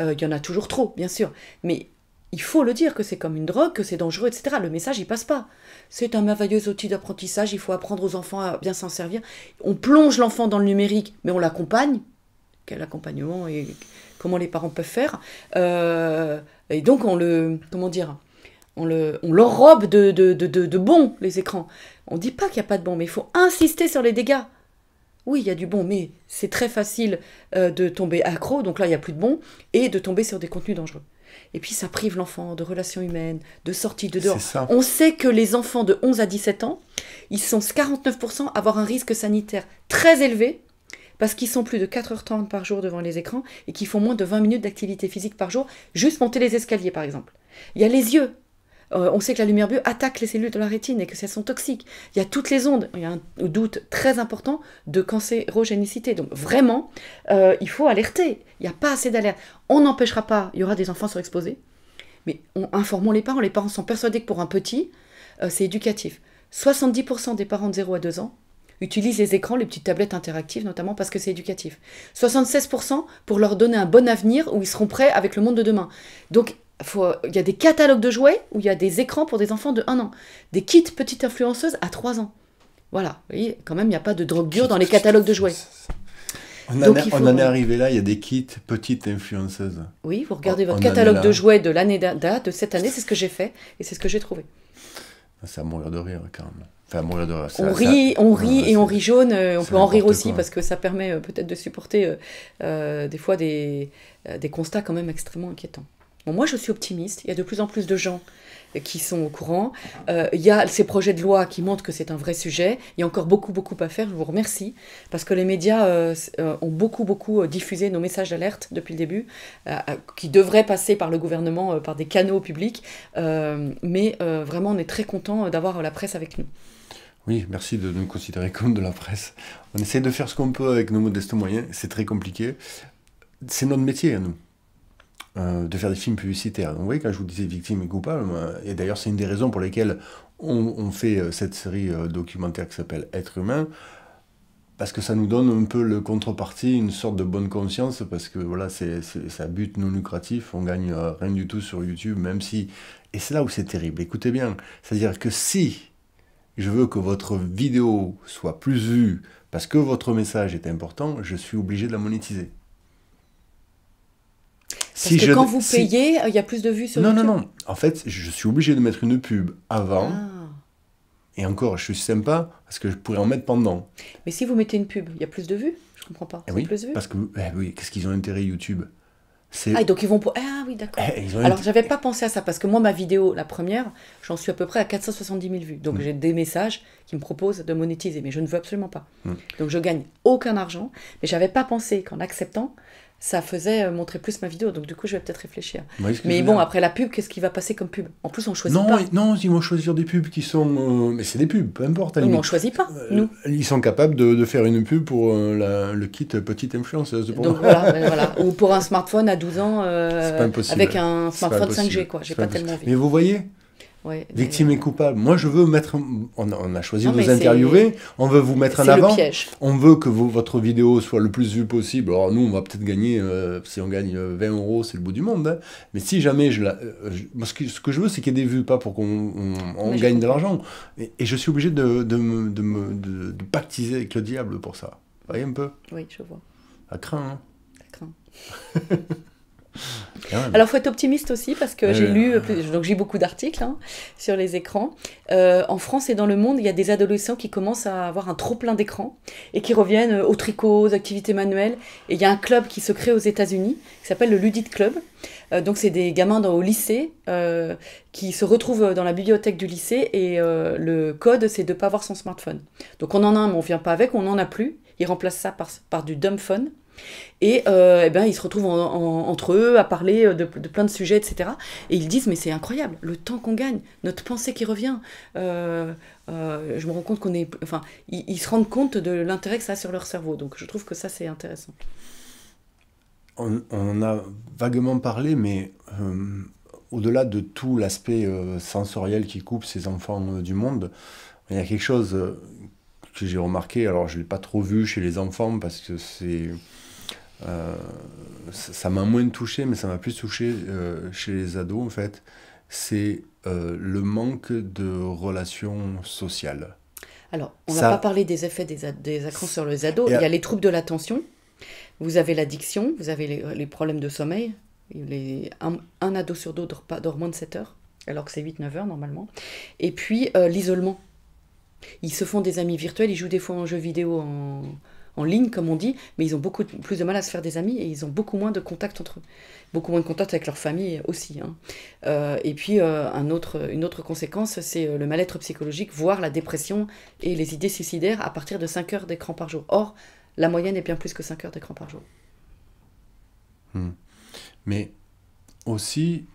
il y en a toujours trop, bien sûr. Mais il faut le dire que c'est comme une drogue, que c'est dangereux, etc. Le message, il passe pas. C'est un merveilleux outil d'apprentissage, il faut apprendre aux enfants à bien s'en servir. On plonge l'enfant dans le numérique, mais on l'accompagne. Quel accompagnement et comment les parents peuvent faire. Euh, et donc, on le. Comment dire on, le, on l'enrobe de, de, de, de, bon, les écrans. On ne dit pas qu'il n'y a pas de bon, mais il faut insister sur les dégâts. Oui, il y a du bon, mais c'est très facile euh, de tomber accro, donc là, il n'y a plus de bon, et de tomber sur des contenus dangereux. Et puis, ça prive l'enfant de relations humaines, de sorties de dehors. On sait que les enfants de 11 à 17 ans, ils sont 49% à avoir un risque sanitaire très élevé parce qu'ils sont plus de 4h30 par jour devant les écrans et qu'ils font moins de 20 minutes d'activité physique par jour, juste monter les escaliers par exemple. Il y a les yeux. Euh, on sait que la lumière bleue attaque les cellules de la rétine et que celles sont toxiques. Il y a toutes les ondes. Il y a un doute très important de cancérogénicité. Donc vraiment, euh, il faut alerter. Il n'y a pas assez d'alerte. On n'empêchera pas, il y aura des enfants surexposés. Mais informons les parents. Les parents sont persuadés que pour un petit, euh, c'est éducatif. 70% des parents de 0 à 2 ans utilisent les écrans, les petites tablettes interactives notamment parce que c'est éducatif. 76% pour leur donner un bon avenir où ils seront prêts avec le monde de demain. Donc euh, il y a des catalogues de jouets où il y a des écrans pour des enfants de 1 an, des kits petites influenceuses à 3 ans. Voilà, vous voyez, quand même, il n'y a pas de drogue dure dans les catalogues de jouets. On, en, est arrivé là, il y a des kits petites influenceuses. Oui, vous regardez votre catalogue de jouets de l'année de cette année, c'est ce que j'ai fait et c'est ce que j'ai trouvé. Ça mourir de rire, quand Enfin, mourir de rire. On rit, et on rit jaune. Euh, on peut en rire aussi parce que ça permet euh, peut-être de supporter euh, des fois des, constats quand même extrêmement inquiétants. moi, je suis optimiste. Il y a de plus en plus de gens euh, qui sont au courant. il euh, y a ces projets de loi qui montrent que c'est un vrai sujet. Il y a encore beaucoup, beaucoup à faire. Je vous remercie parce que les médias euh, ont beaucoup, beaucoup diffusé nos messages d'alerte depuis le début, qui devraient passer par le gouvernement, par des canaux publics. mais vraiment, on est très content d'avoir la presse avec nous. Oui, merci de nous considérer comme de la presse. On essaie de faire ce qu'on peut avec nos modestes moyens. C'est très compliqué. C'est notre métier à nous. Euh, de faire des films publicitaires. vous voyez, quand je vous disais victime et coupable, et d'ailleurs, c'est une des raisons pour lesquelles on, fait euh, cette série euh, documentaire qui s'appelle Être humain, parce que ça nous donne un peu le contrepartie, une sorte de bonne conscience, parce que voilà, c'est un but non lucratif, on gagne rien du tout sur YouTube, même si. Et c'est là où c'est terrible, écoutez bien. C'est-à-dire que si je veux que votre vidéo soit plus vue parce que votre message est important, je suis obligé de la monétiser. Parce que quand vous payez, euh, il y a plus de vues sur YouTube. Non, non, non. En fait, je suis obligé de mettre une pub avant. Ah. Et encore, je suis sympa parce que je pourrais en mettre pendant. Mais si vous mettez une pub, il y a plus de vues Je comprends pas. Eh plus de vues parce que eh oui, qu'est-ce qu'ils ont intérêt YouTube ah, donc ils vont. Ah oui, d'accord. Eh, Alors, Alors, j'avais pas pensé à ça parce que moi, ma vidéo, la première, j'en suis à peu près à 470 000 vues. Donc, mm. j'ai des messages qui me proposent de monétiser, mais je ne veux absolument pas. Mm. Donc, je gagne aucun argent. Mais j'avais pas pensé qu'en acceptant, ça faisait euh, montrer plus ma vidéo. Donc, du coup, je vais peut-être réfléchir. mais bon, après la pub, qu'est-ce qui va passer comme pub En plus, on choisit pas. Non, ils vont choisir des pubs qui sont. Euh, mais c'est des pubs, peu importe. On mais choisit pas, euh, Ils sont capables de, faire une pub pour le kit petite Influence, Donc, voilà, ben voilà, (laughs) Ou pour un smartphone à 12 ans. Avec un smartphone 5G, quoi. J'ai pas, tellement envie. Mais vous voyez Victime et coupable. Moi, je veux mettre. On a, choisi de vous interviewer. On veut vous mettre en avant. Le piège. On veut que votre vidéo soit le plus vue possible. Alors, nous, on va peut-être gagner. Euh, si on gagne 20 euh, euros, c'est le bout du monde. Hein. Mais si jamais je la. Euh, ce, que, je veux, c'est qu'il y ait des vues, pas pour qu'on gagne de l'argent. Et, je suis obligé de, me, de, pactiser avec le diable pour ça. Vous voyez un peu Oui, je vois. À craint, hein craindre. craint. (laughs) Ah Alors, faut être optimiste aussi parce que j'ai lu, euh, donc j'ai beaucoup d'articles hein, sur les écrans. Euh, en France et dans le monde, il y a des adolescents qui commencent à avoir un trop plein d'écrans et qui reviennent euh, aux tricots, aux activités manuelles. Et il y a un club qui se crée aux États-Unis qui s'appelle le Ludit Club. donc, c'est des gamins dans, au lycée qui se retrouvent dans la bibliothèque du lycée et le code, c'est de ne pas avoir son smartphone. Donc, on en a un, mais on ne vient pas avec, on n'en a plus. Ils remplacent ça par, du dumbphone. Et, euh, eh ben, ils se retrouvent entre eux à parler de, plein de sujets, etc. Et ils disent, mais c'est incroyable, le temps qu'on gagne, notre pensée qui revient. Euh, euh, je me rends compte qu'on est... Enfin, ils, se rendent compte de l'intérêt que ça a sur leur cerveau. Donc je trouve que ça, c'est intéressant. On, on, a vaguement parlé, mais au-delà de tout l'aspect sensoriel qui coupe ces enfants du monde, il y a quelque chose que j'ai remarqué, alors je ne l'ai pas trop vu chez les enfants parce que c'est euh, ça m'a moins touché, mais ça m'a plus touché euh, chez les ados en fait, c'est euh, le manque de relations sociales. Alors, on n'a pas parlé des effets des, des sur les ados. Il y a les troubles de l'attention, vous avez l'addiction, vous avez les, problèmes de sommeil. Les, un, un, ado sur deux dort, pas, moins de 7 heures, alors que c'est 8-9 heures normalement. Et puis, l'isolement. Ils se font des amis virtuels, ils jouent des fois en jeux vidéo en, en ligne, comme on dit, mais ils ont beaucoup plus de mal à se faire des amis et ils ont beaucoup moins de contacts entre eux, beaucoup moins de contacts avec leur famille aussi. Hein. Euh, et puis, euh, un autre, une autre conséquence, c'est euh, le mal-être psychologique, voire la dépression et les idées suicidaires à partir de 5 heures d'écran par jour. Or, la moyenne est bien plus que 5 heures d'écran par jour. Hmm. Mais aussi,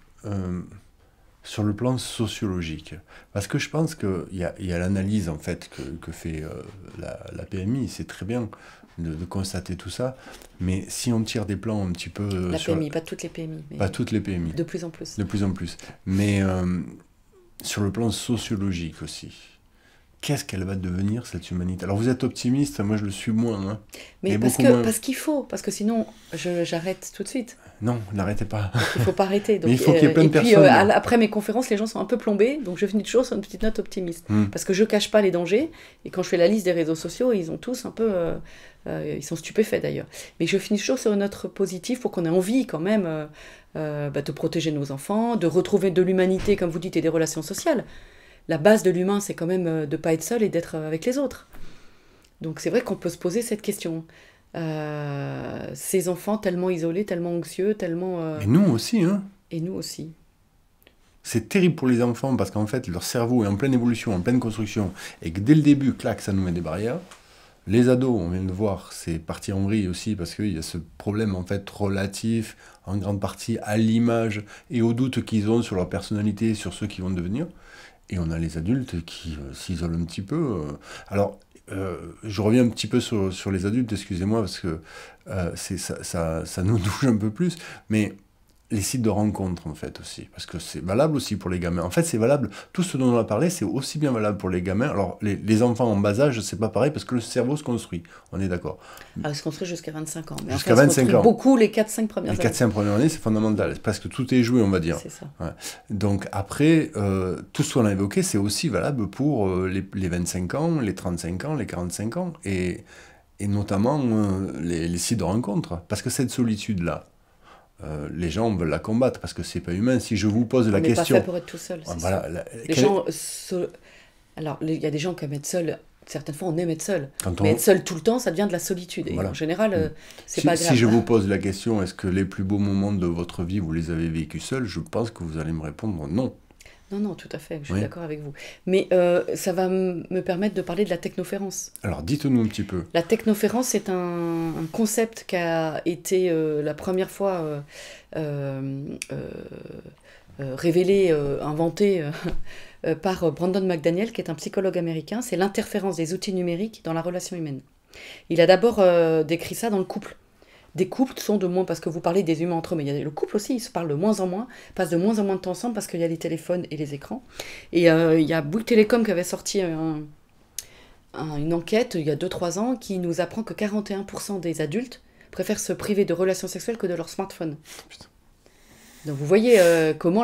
sur le plan sociologique. Parce que je pense qu'il y a, y a l'analyse en fait que, fait euh, la, PMI, c'est très bien de, constater tout ça, mais si on tire des plans un petit peu... Euh, la PMI, pas toutes les PMI. pas toutes les PMI. De plus en plus. De plus en plus. Mais euh, sur le plan sociologique aussi. Qu'est-ce qu'elle va devenir cette humanité Alors vous êtes optimiste, moi je le suis moins. Hein. mais, parce, parce qu'il faut, parce que sinon j'arrête tout de suite non, n'arrêtez pas. Il faut pas arrêter. Donc, il faut qu'il y ait euh, plein de euh, personnes. après mes conférences, les gens sont un peu plombés, donc je finis toujours sur une petite note optimiste, hmm. parce que je cache pas les dangers. Et quand je fais la liste des réseaux sociaux, ils ont tous un peu, euh, ils sont stupéfaits d'ailleurs. Mais je finis toujours sur une note positive pour qu'on ait envie quand même bah, de protéger nos enfants, de retrouver de l'humanité, comme vous dites, et des relations sociales. La base de l'humain, c'est quand même de ne pas être seul et d'être avec les autres. Donc c'est vrai qu'on peut se poser cette question. Euh, ces enfants tellement isolés, tellement anxieux, tellement... Et euh, nous aussi, hein Et nous aussi. C'est terrible pour les enfants parce qu'en fait, leur cerveau est en pleine évolution, en pleine construction, et que dès le début, clac, ça nous met des barrières. Les ados, on vient de voir, c'est parti en vrille aussi parce qu'il y a ce problème en fait relatif, en grande partie, à l'image et aux doutes qu'ils ont sur leur personnalité, sur ceux qui vont devenir. Et on a les adultes qui euh, s'isolent un petit peu. Alors, euh, je reviens un petit peu sur, sur les adultes, excusez-moi, parce que euh, ça, ça, ça, nous (laughs) touche un peu plus, mais les sites de rencontres en fait aussi, parce que c'est valable aussi pour les gamins. En fait, c'est valable, tout ce dont on a parlé, c'est aussi bien valable pour les gamins. Alors, les, enfants en bas âge, c'est pas pareil, parce que le cerveau se construit, on est d'accord. ah il se construit jusqu'à 25 ans. Jusqu'à 25 ans. Beaucoup les 4-5 premières les années. Les 4 premières années, c'est fondamental, parce que tout est joué, on va dire. Donc, après, euh, tout ce qu'on a évoqué, c'est aussi valable pour euh, les, 25 ans, les 35 ans, les 45 ans, et et notamment euh, les, les, sites de rencontre. Parce que cette solitude-là, euh, les gens veulent la combattre parce que c'est pas humain. Si je vous pose la ah, question, pour être tout seul. les gens, euh, alors il y a des gens qui aiment être seuls. Certaines fois, on aime être seul. Quand on... Mais être seul tout le temps, ça devient de la solitude. Et en général, euh, mm. c'est si, pas Si je vous pose la question, est-ce que les plus beaux moments de votre vie, vous les avez vécus seuls Je pense que vous allez me répondre non. Non, non, tout à fait, je suis d'accord avec vous. Mais euh, ça va me permettre de parler de la technoférence. Alors, dites-nous un petit peu. La technoférence c'est un, concept qui a été euh, la première fois euh, révélé, inventé (laughs) par Brandon McDaniel, qui est un psychologue américain. C'est l'interférence des outils numériques dans la relation humaine. Il a d'abord décrit ça dans le couple des couples sont de moins, parce que vous parlez des humains entre eux, mais il y a, le couple aussi, ils se parlent de moins en moins, passent de moins en moins de temps ensemble parce qu'il y a les téléphones et les écrans. Et euh, il y a Bouygues Télécom qui avait sorti une enquête il y a 2-3 ans qui nous apprend que 41% des adultes préfèrent se priver de relations sexuelles que de leur smartphone. Donc vous voyez euh, comment,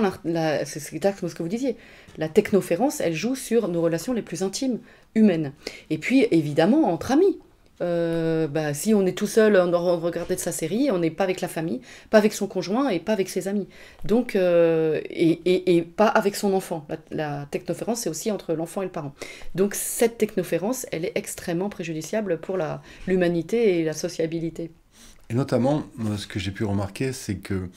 c'est exactement ce que vous disiez, la technoférence, elle joue sur nos relations les plus intimes, humaines. Et puis évidemment entre amis. Euh, bah, si on est tout seul en regarder sa série, on n'est pas avec la famille, pas avec son conjoint et pas avec ses amis. Donc, euh, et, pas avec son enfant. La, technoférence, c'est aussi entre l'enfant et le parent. Donc, cette technoférence, elle est extrêmement préjudiciable pour l'humanité et la sociabilité. Et notamment, ce que j'ai pu remarquer, c'est que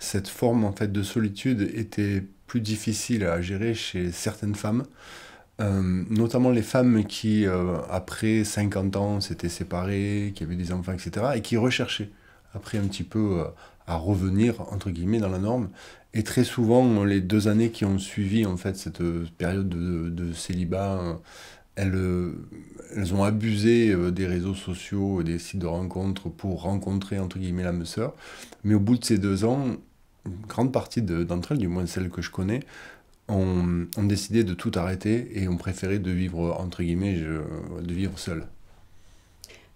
cette forme en fait de solitude était plus difficile à gérer chez certaines femmes. Euh, notamment les femmes qui, euh, après 50 ans, s'étaient séparées, qui avaient des enfants, etc., et qui recherchaient, après un petit peu, euh, à revenir, entre guillemets, dans la norme. Et très souvent, les deux années qui ont suivi, en fait, cette période de, célibat, elles, ont abusé des réseaux sociaux, et des sites de rencontres pour rencontrer, entre guillemets, la sœur. Mais au bout de ces deux ans, une grande partie d'entre elles, du moins celles que je connais, ont, décidé de tout arrêter et ont préféré de vivre, entre guillemets, de vivre seul.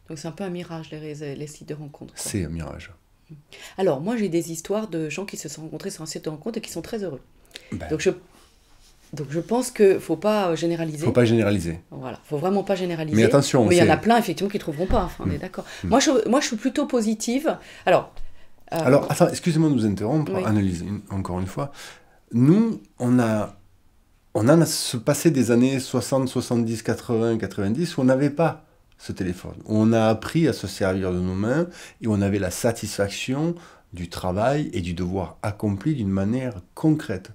Donc c'est un peu un mirage, les, les sites de rencontres. C'est un mirage. Mm. Alors, moi, j'ai des histoires de gens qui se sont rencontrés sur un site de rencontres et qui sont très heureux. Ben. Donc, je, donc, je pense que faut pas euh, généraliser. faut pas généraliser. Voilà, faut vraiment pas généraliser. Mais attention. il y en a plein, effectivement, qui trouveront pas. on mm. est d'accord. Mm. Moi, je, moi, je suis plutôt positive. Alors. Euh, Alors, excusez-moi de vous interrompre, encore une fois nous, on a, a se passé des années 60, 70, 80, 90 où on n'avait pas ce téléphone. On a appris à se servir de nos mains et on avait la satisfaction du travail et du devoir accompli d'une manière concrète.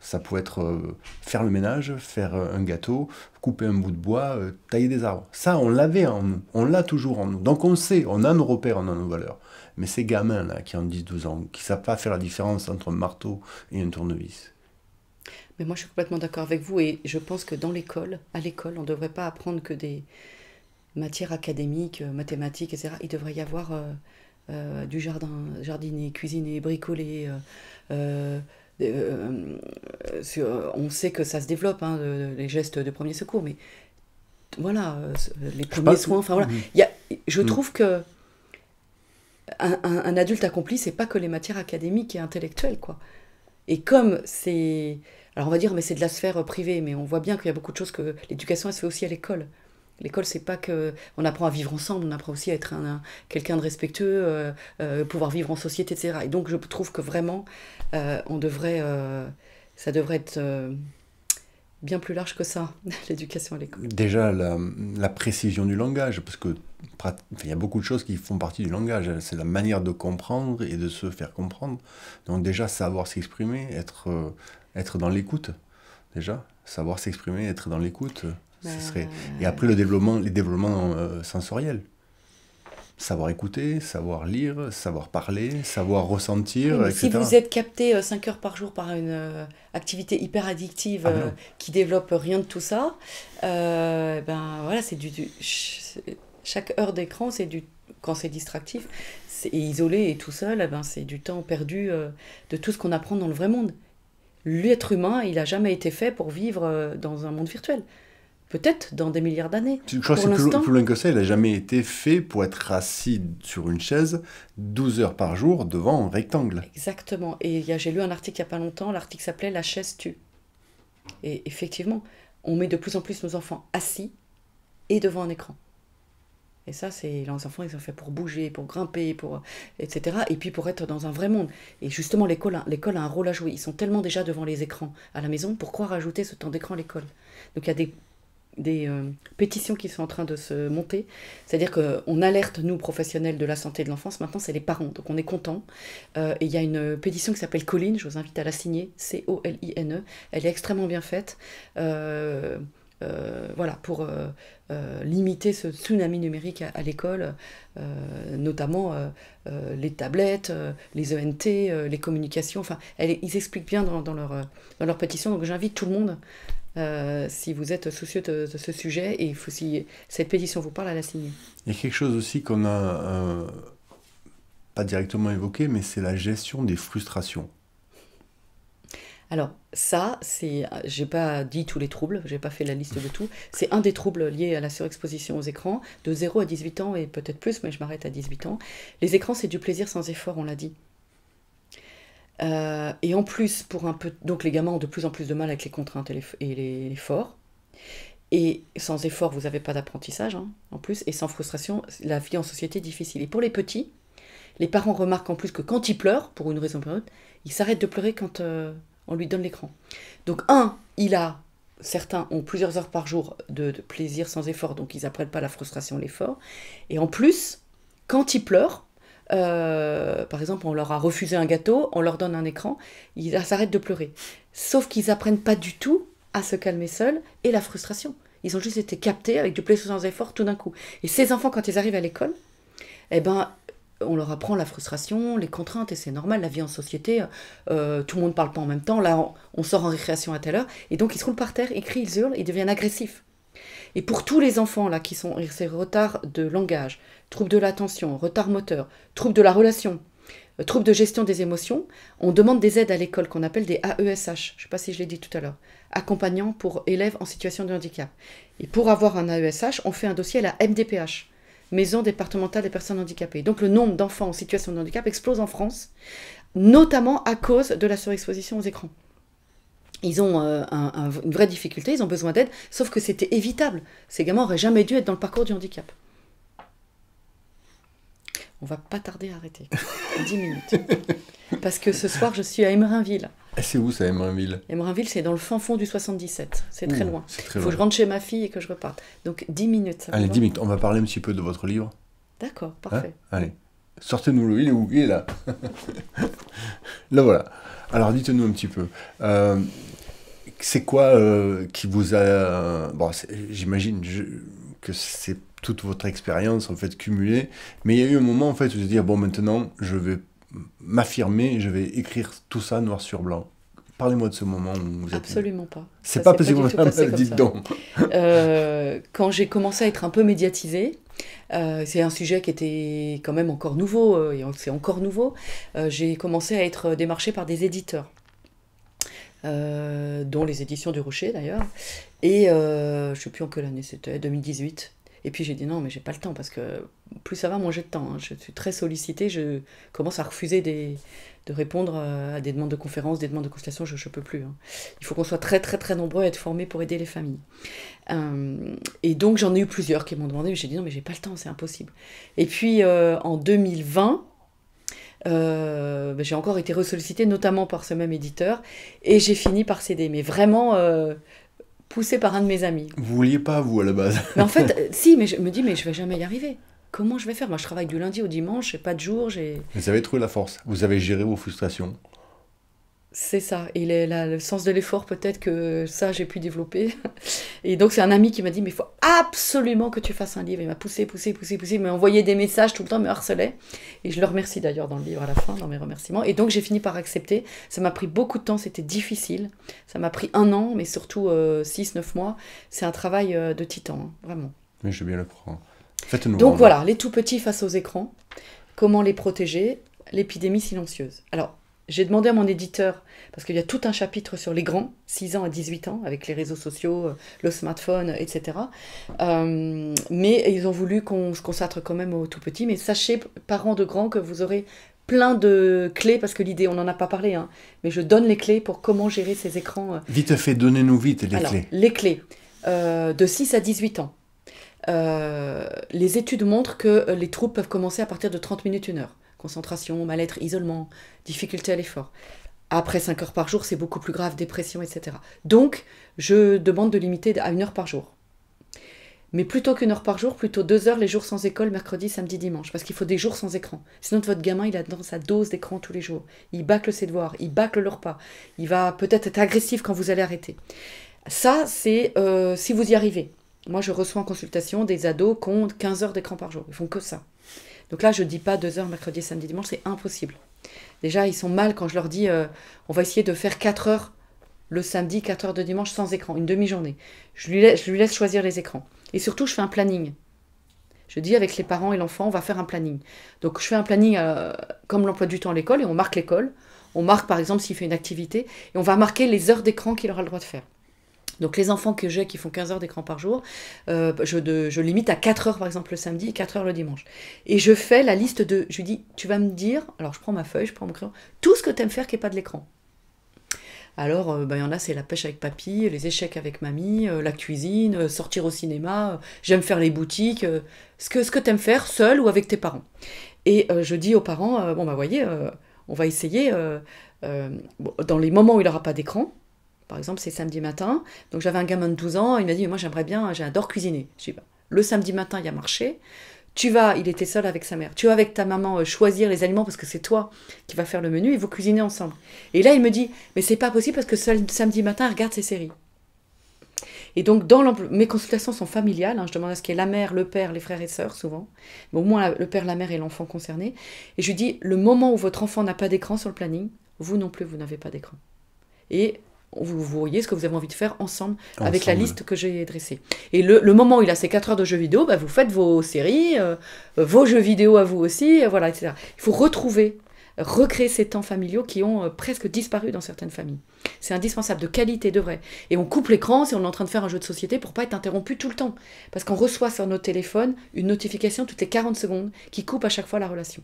Ça pouvait être euh, faire le ménage, faire euh, un gâteau, couper un bout de bois, euh, tailler des arbres. Ça, on l'avait en nous, on l'a toujours en nous. Donc on sait, on a nos repères, on a nos valeurs. Mais ces gamins-là qui ont 10-12 ans, qui ne savent pas faire la différence entre un marteau et un tournevis. Mais moi, je suis complètement d'accord avec vous et je pense que dans l'école, à l'école, on ne devrait pas apprendre que des matières académiques, euh, mathématiques, etc. Il devrait y avoir euh, euh, du jardin, jardiner, cuisiner, bricoler. on sait que ça se développe, hein, les gestes de premier secours, mais voilà, les premiers soins. Enfin voilà, mm. je mm. trouve que un, adulte accompli, c'est pas que les matières académiques et intellectuelles, quoi. Et comme c'est. Alors on va dire, mais c'est de la sphère privée, mais on voit bien qu'il y a beaucoup de choses que. L'éducation, elle se fait aussi à l'école. L'école, c'est pas que on apprend à vivre ensemble, on apprend aussi à être un, quelqu'un de respectueux, euh, euh, pouvoir vivre en société, etc. Et donc, je trouve que vraiment, euh, on devrait, ça devrait être bien plus large que ça, (laughs) l'éducation à l'école. Déjà, la, la, précision du langage, parce que il y a beaucoup de choses qui font partie du langage. C'est la manière de comprendre et de se faire comprendre. Donc déjà, savoir s'exprimer, être, euh, être dans l'écoute. Déjà, savoir s'exprimer, être dans l'écoute. Euh, ce ben, Serait... Et après, le développement, les développements euh, sensoriels. Savoir écouter, savoir lire, savoir parler, savoir ressentir, Si vous êtes capté 5 heures par jour par une activité hyper addictive qui ah, ben qui développe rien de tout ça, ben voilà, c'est du chaque heure d'écran, c'est du quand c'est distractif, c'est isolé et tout seul, eh ben c'est du temps perdu euh, de tout ce qu'on apprend dans le vrai monde. L'être humain, il n'a jamais été fait pour vivre euh, dans un monde virtuel. Peut-être dans des milliards d'années. Je crois que c'est plus loin que ça. Il n'a jamais été fait pour être assis sur une chaise 12 heures par jour devant un rectangle. Exactement. Et j'ai lu un article il n'y a pas longtemps. L'article s'appelait La chaise tue. Et effectivement, on met de plus en plus nos enfants assis et devant un écran. Et ça, c'est les enfants, ils ont fait pour bouger, pour grimper, pour etc. Et puis pour être dans un vrai monde. Et justement, l'école, l'école a un rôle à jouer. Ils sont tellement déjà devant les écrans à la maison. Pourquoi rajouter ce temps d'écran à l'école Donc il y a des, euh, pétitions qui sont en train de se monter. C'est-à-dire qu'on alerte, nous, professionnels de la santé de l'enfance. Maintenant, c'est les parents. Donc on est content. Euh, et il y a une pétition qui s'appelle Colline. Je vous invite à la signer. C-O-L-I-N-E. Elle est extrêmement bien faite. Euh, voilà, pour euh, limiter ce tsunami numérique à, l'école, euh, notamment euh, les tablettes, les ENT, les communications. Enfin, ils expliquent bien dans, leur, dans leur pétition. Donc j'invite tout le monde, si vous êtes soucieux de, ce sujet, et faut, si cette pétition vous parle, à la signer. Il y a quelque chose aussi qu'on a pas directement évoqué, mais c'est la gestion des frustrations. Alors ça, c'est, j'ai pas dit tous les troubles, j'ai pas fait la liste de tout. C'est un des troubles liés à la surexposition aux écrans, de 0 à 18 ans et peut-être plus, mais je m'arrête à 18 ans. Les écrans, c'est du plaisir sans effort, on l'a dit. Euh, et en plus, pour un peu, donc les gamins ont de plus en plus de mal avec les contraintes et les, Et sans effort, vous n'avez pas d'apprentissage, hein, en plus. Et sans frustration, la vie en société est difficile. Et pour les petits, les parents remarquent en plus que quand ils pleurent, pour une raison ou pour une autre, ils s'arrêtent de pleurer quand euh, on lui donne l'écran. Donc un, il a certains ont plusieurs heures par jour de, plaisir sans effort, donc ils apprennent pas la frustration, l'effort. Et en plus, quand ils pleurent, euh, par exemple, on leur a refusé un gâteau, on leur donne un écran, ils s'arrêtent de pleurer. Sauf qu'ils apprennent pas du tout à se calmer seuls et la frustration. Ils ont juste été captés avec du plaisir sans effort tout d'un coup. Et ces enfants, quand ils arrivent à l'école, eh ben, on leur apprend la frustration, les contraintes, et c'est normal, la vie en société, euh, tout le monde ne parle pas en même temps, là on, sort en récréation à telle heure, et donc ils se roulent par terre, ils crient, ils hurlent, ils deviennent agressifs. Et pour tous les enfants là qui sont ces retards de langage, troubles de l'attention, retard moteur, troubles de la relation, euh, troubles de gestion des émotions, on demande des aides à l'école qu'on appelle des AESH, je ne sais pas si je l'ai dit tout à l'heure, accompagnants pour élèves en situation de handicap. Et pour avoir un AESH, on fait un dossier à la MDPH maison départementale des personnes handicapées. Donc le nombre d'enfants en situation de handicap explose en France, notamment à cause de la surexposition aux écrans. Ils ont euh, une vraie difficulté, ils ont besoin d'aide, sauf que c'était évitable. Ces gamins n'auraient jamais dû être dans le parcours du handicap. On va pas tarder à arrêter. 10 minutes. (laughs) Parce que ce soir, je suis à Emerinville. C'est où ça, Emmerinville Emmerinville, c'est dans le fin fond du 77. C'est très loin. Il faut que je rentre chez ma fille et que je reparte. Donc 10 minutes. Allez, 10 minutes. On va parler un petit peu de votre livre. D'accord, hein parfait. Allez. Sortez-nous le. Il est où Il est là. (laughs) là voilà. Alors dites-nous un petit peu. Euh, c'est quoi euh, qui vous a. Bon, j'imagine que c'est toute votre expérience en fait cumulée, mais il y a eu un moment en fait où vous dire bon maintenant je vais m'affirmer, je vais écrire tout ça noir sur blanc. Parlez-moi de ce moment où vous êtes... Absolument pas. C'est pas possible, pas dites donc. Euh, quand j'ai commencé à être un peu médiatisée, euh, c'est un sujet qui était quand même encore nouveau, euh, et c'est encore nouveau, j'ai commencé à être démarchée par des éditeurs. dont les éditions du Rocher d'ailleurs. Et je ne sais plus en quelle année c'était, 2018. Et puis j'ai dit non, mais j'ai pas le temps parce que plus ça va, moins j'ai de temps. Hein. Je suis très sollicitée, je commence à refuser de répondre euh, à des demandes de conférences, des demandes de consultations, je ne peux plus. Hein. Il faut qu'on soit très très très nombreux à être formés pour aider les familles. Euh, et donc j'en ai eu plusieurs qui m'ont demandé, mais j'ai dit non, mais j'ai pas le temps, c'est impossible. Et puis euh, en 2020, ben, j'ai encore été ressollicitée, notamment par ce même éditeur, et j'ai fini par céder. Mais vraiment, poussé par un de mes amis. Vous vouliez pas, vous, à la base Mais en fait, (laughs) euh, si, mais je me dis, mais je vais jamais y arriver. Comment je vais faire Moi, je travaille du lundi au dimanche, j'ai pas de jour, j'ai... Vous avez trouvé la force, vous avez géré vos frustrations. C'est ça. Et est le sens de l'effort, peut-être que ça, j'ai pu développer. Et donc, c'est un ami qui m'a dit, mais il faut absolument que tu fasses un livre. Il m'a poussé, poussé, poussé, poussé, m'a envoyé des messages tout le temps, me harcelait. Et je le remercie d'ailleurs dans le livre à la fin, dans mes remerciements. Et donc, j'ai fini par accepter. Ça m'a pris beaucoup de temps, c'était difficile. Ça m'a pris un an, mais surtout 6-9 euh, mois. C'est un travail euh, de titan, hein, vraiment. Mais je vais bien le prendre. Faites-nous Donc voilà, les tout petits face aux écrans, comment les protéger, l'épidémie silencieuse. Alors, j'ai demandé à mon éditeur parce qu'il y a tout un chapitre sur les grands, 6 ans à 18 ans, avec les réseaux sociaux, euh, le smartphone, etc. Euh, mais ils ont voulu qu'on se consacre quand même aux tout petits. Mais sachez, parents de grands, que vous aurez plein de clés, parce que l'idée, on n'en a pas parlé, hein, mais je donne les clés pour comment gérer ces écrans. Euh. Vite fait, donnez-nous vite les clés. Les clés, de 6 à 18 ans. les études montrent que les troubles peuvent commencer à partir de 30 minutes, 1 heure. Concentration, mal-être, isolement, difficulté à l'effort. Après 5 heures par jour, c'est beaucoup plus grave, dépression, etc. Donc, je demande de limiter à une heure par jour. Mais plutôt qu'une heure par jour, plutôt deux heures les jours sans école, mercredi, samedi, dimanche. Parce qu'il faut des jours sans écran. Sinon, votre gamin, il a dans sa dose d'écran tous les jours. Il bâcle ses devoirs, il bâcle le repas. Il va peut-être être agressif quand vous allez arrêter. Ça, c'est euh, si vous y arrivez. Moi, je reçois en consultation des ados qui ont 15 heures d'écran par jour. Ils font que ça. Donc là, je ne dis pas deux heures mercredi, samedi, dimanche, c'est impossible. Déjà, ils sont mal quand je leur dis euh, on va essayer de faire 4 heures le samedi, 4 heures de dimanche sans écran, une demi-journée. Je lui, laisse, choisir les écrans. Et surtout, je fais un planning. Je dis avec les parents et l'enfant, on va faire un planning. Donc je fais un planning euh, comme l'emploi du temps à l'école et on marque l'école. On marque par exemple s'il fait une activité et on va marquer les heures d'écran qu'il aura le droit de faire. Donc les enfants que j'ai qui font 15 heures d'écran par jour, euh, je, limite à 4 heures par exemple le samedi et 4 heures le dimanche. Et je fais la liste de, je lui dis, tu vas me dire, alors je prends ma feuille, je prends mon crayon, tout ce que tu aimes faire qui n'est pas de l'écran. Alors, euh, ben, il y en a, c'est la pêche avec papy, les échecs avec mamie, euh, la cuisine, sortir au cinéma, j'aime faire les boutiques, ce que, ce que tu aimes faire seul ou avec tes parents. Et je dis aux parents, bon, bah voyez, on va essayer, dans les moments où il n'y aura pas d'écran, par exemple, c'est samedi matin. Donc j'avais un gamin de 12 ans, il m'a dit moi j'aimerais bien, j'adore cuisiner. Je dis bah, le samedi matin, il y a marché. Tu vas, il était seul avec sa mère. Tu vas avec ta maman euh, choisir les aliments parce que c'est toi qui vas faire le menu et vous cuisinez ensemble. Et là, il me dit mais c'est pas possible parce que seul, samedi matin, elle regarde ses séries. Et donc, dans mes consultations sont familiales. Hein. je demande à ce qu'il y ait la mère, le père, les frères et sœurs, souvent. Mais au moins, le père, la mère et l'enfant concernés. Et je lui dis, le moment où votre enfant n'a pas d'écran sur le planning, vous non plus, vous n'avez pas d'écran. Et vous voyez ce que vous avez envie de faire ensemble, avec la liste que j'ai dressée. Et le, moment où il a ses 4 heures de jeux vidéo, bah, vous faites vos séries, euh, euh, vos jeux vidéo à vous aussi, euh, voilà, etc. Il faut retrouver, recréer ces temps familiaux qui ont presque disparu dans certaines familles. C'est indispensable, de qualité, de vrai. Et on coupe l'écran si on est en train de faire un jeu de société pour pas être interrompu tout le temps. Parce qu'on reçoit sur nos téléphones une notification toutes les 40 secondes qui coupe à chaque fois la relation.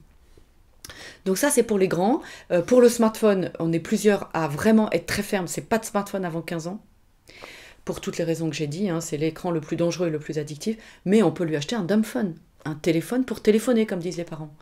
Donc ça c'est pour les grands. Euh, pour le smartphone, on est plusieurs à vraiment être très ferme. C'est pas de smartphone avant 15 ans. Pour toutes les raisons que j'ai dit, hein, c'est l'écran le plus dangereux et le plus addictif. Mais on peut lui acheter un dumbphone, un téléphone pour téléphoner, comme disent les parents.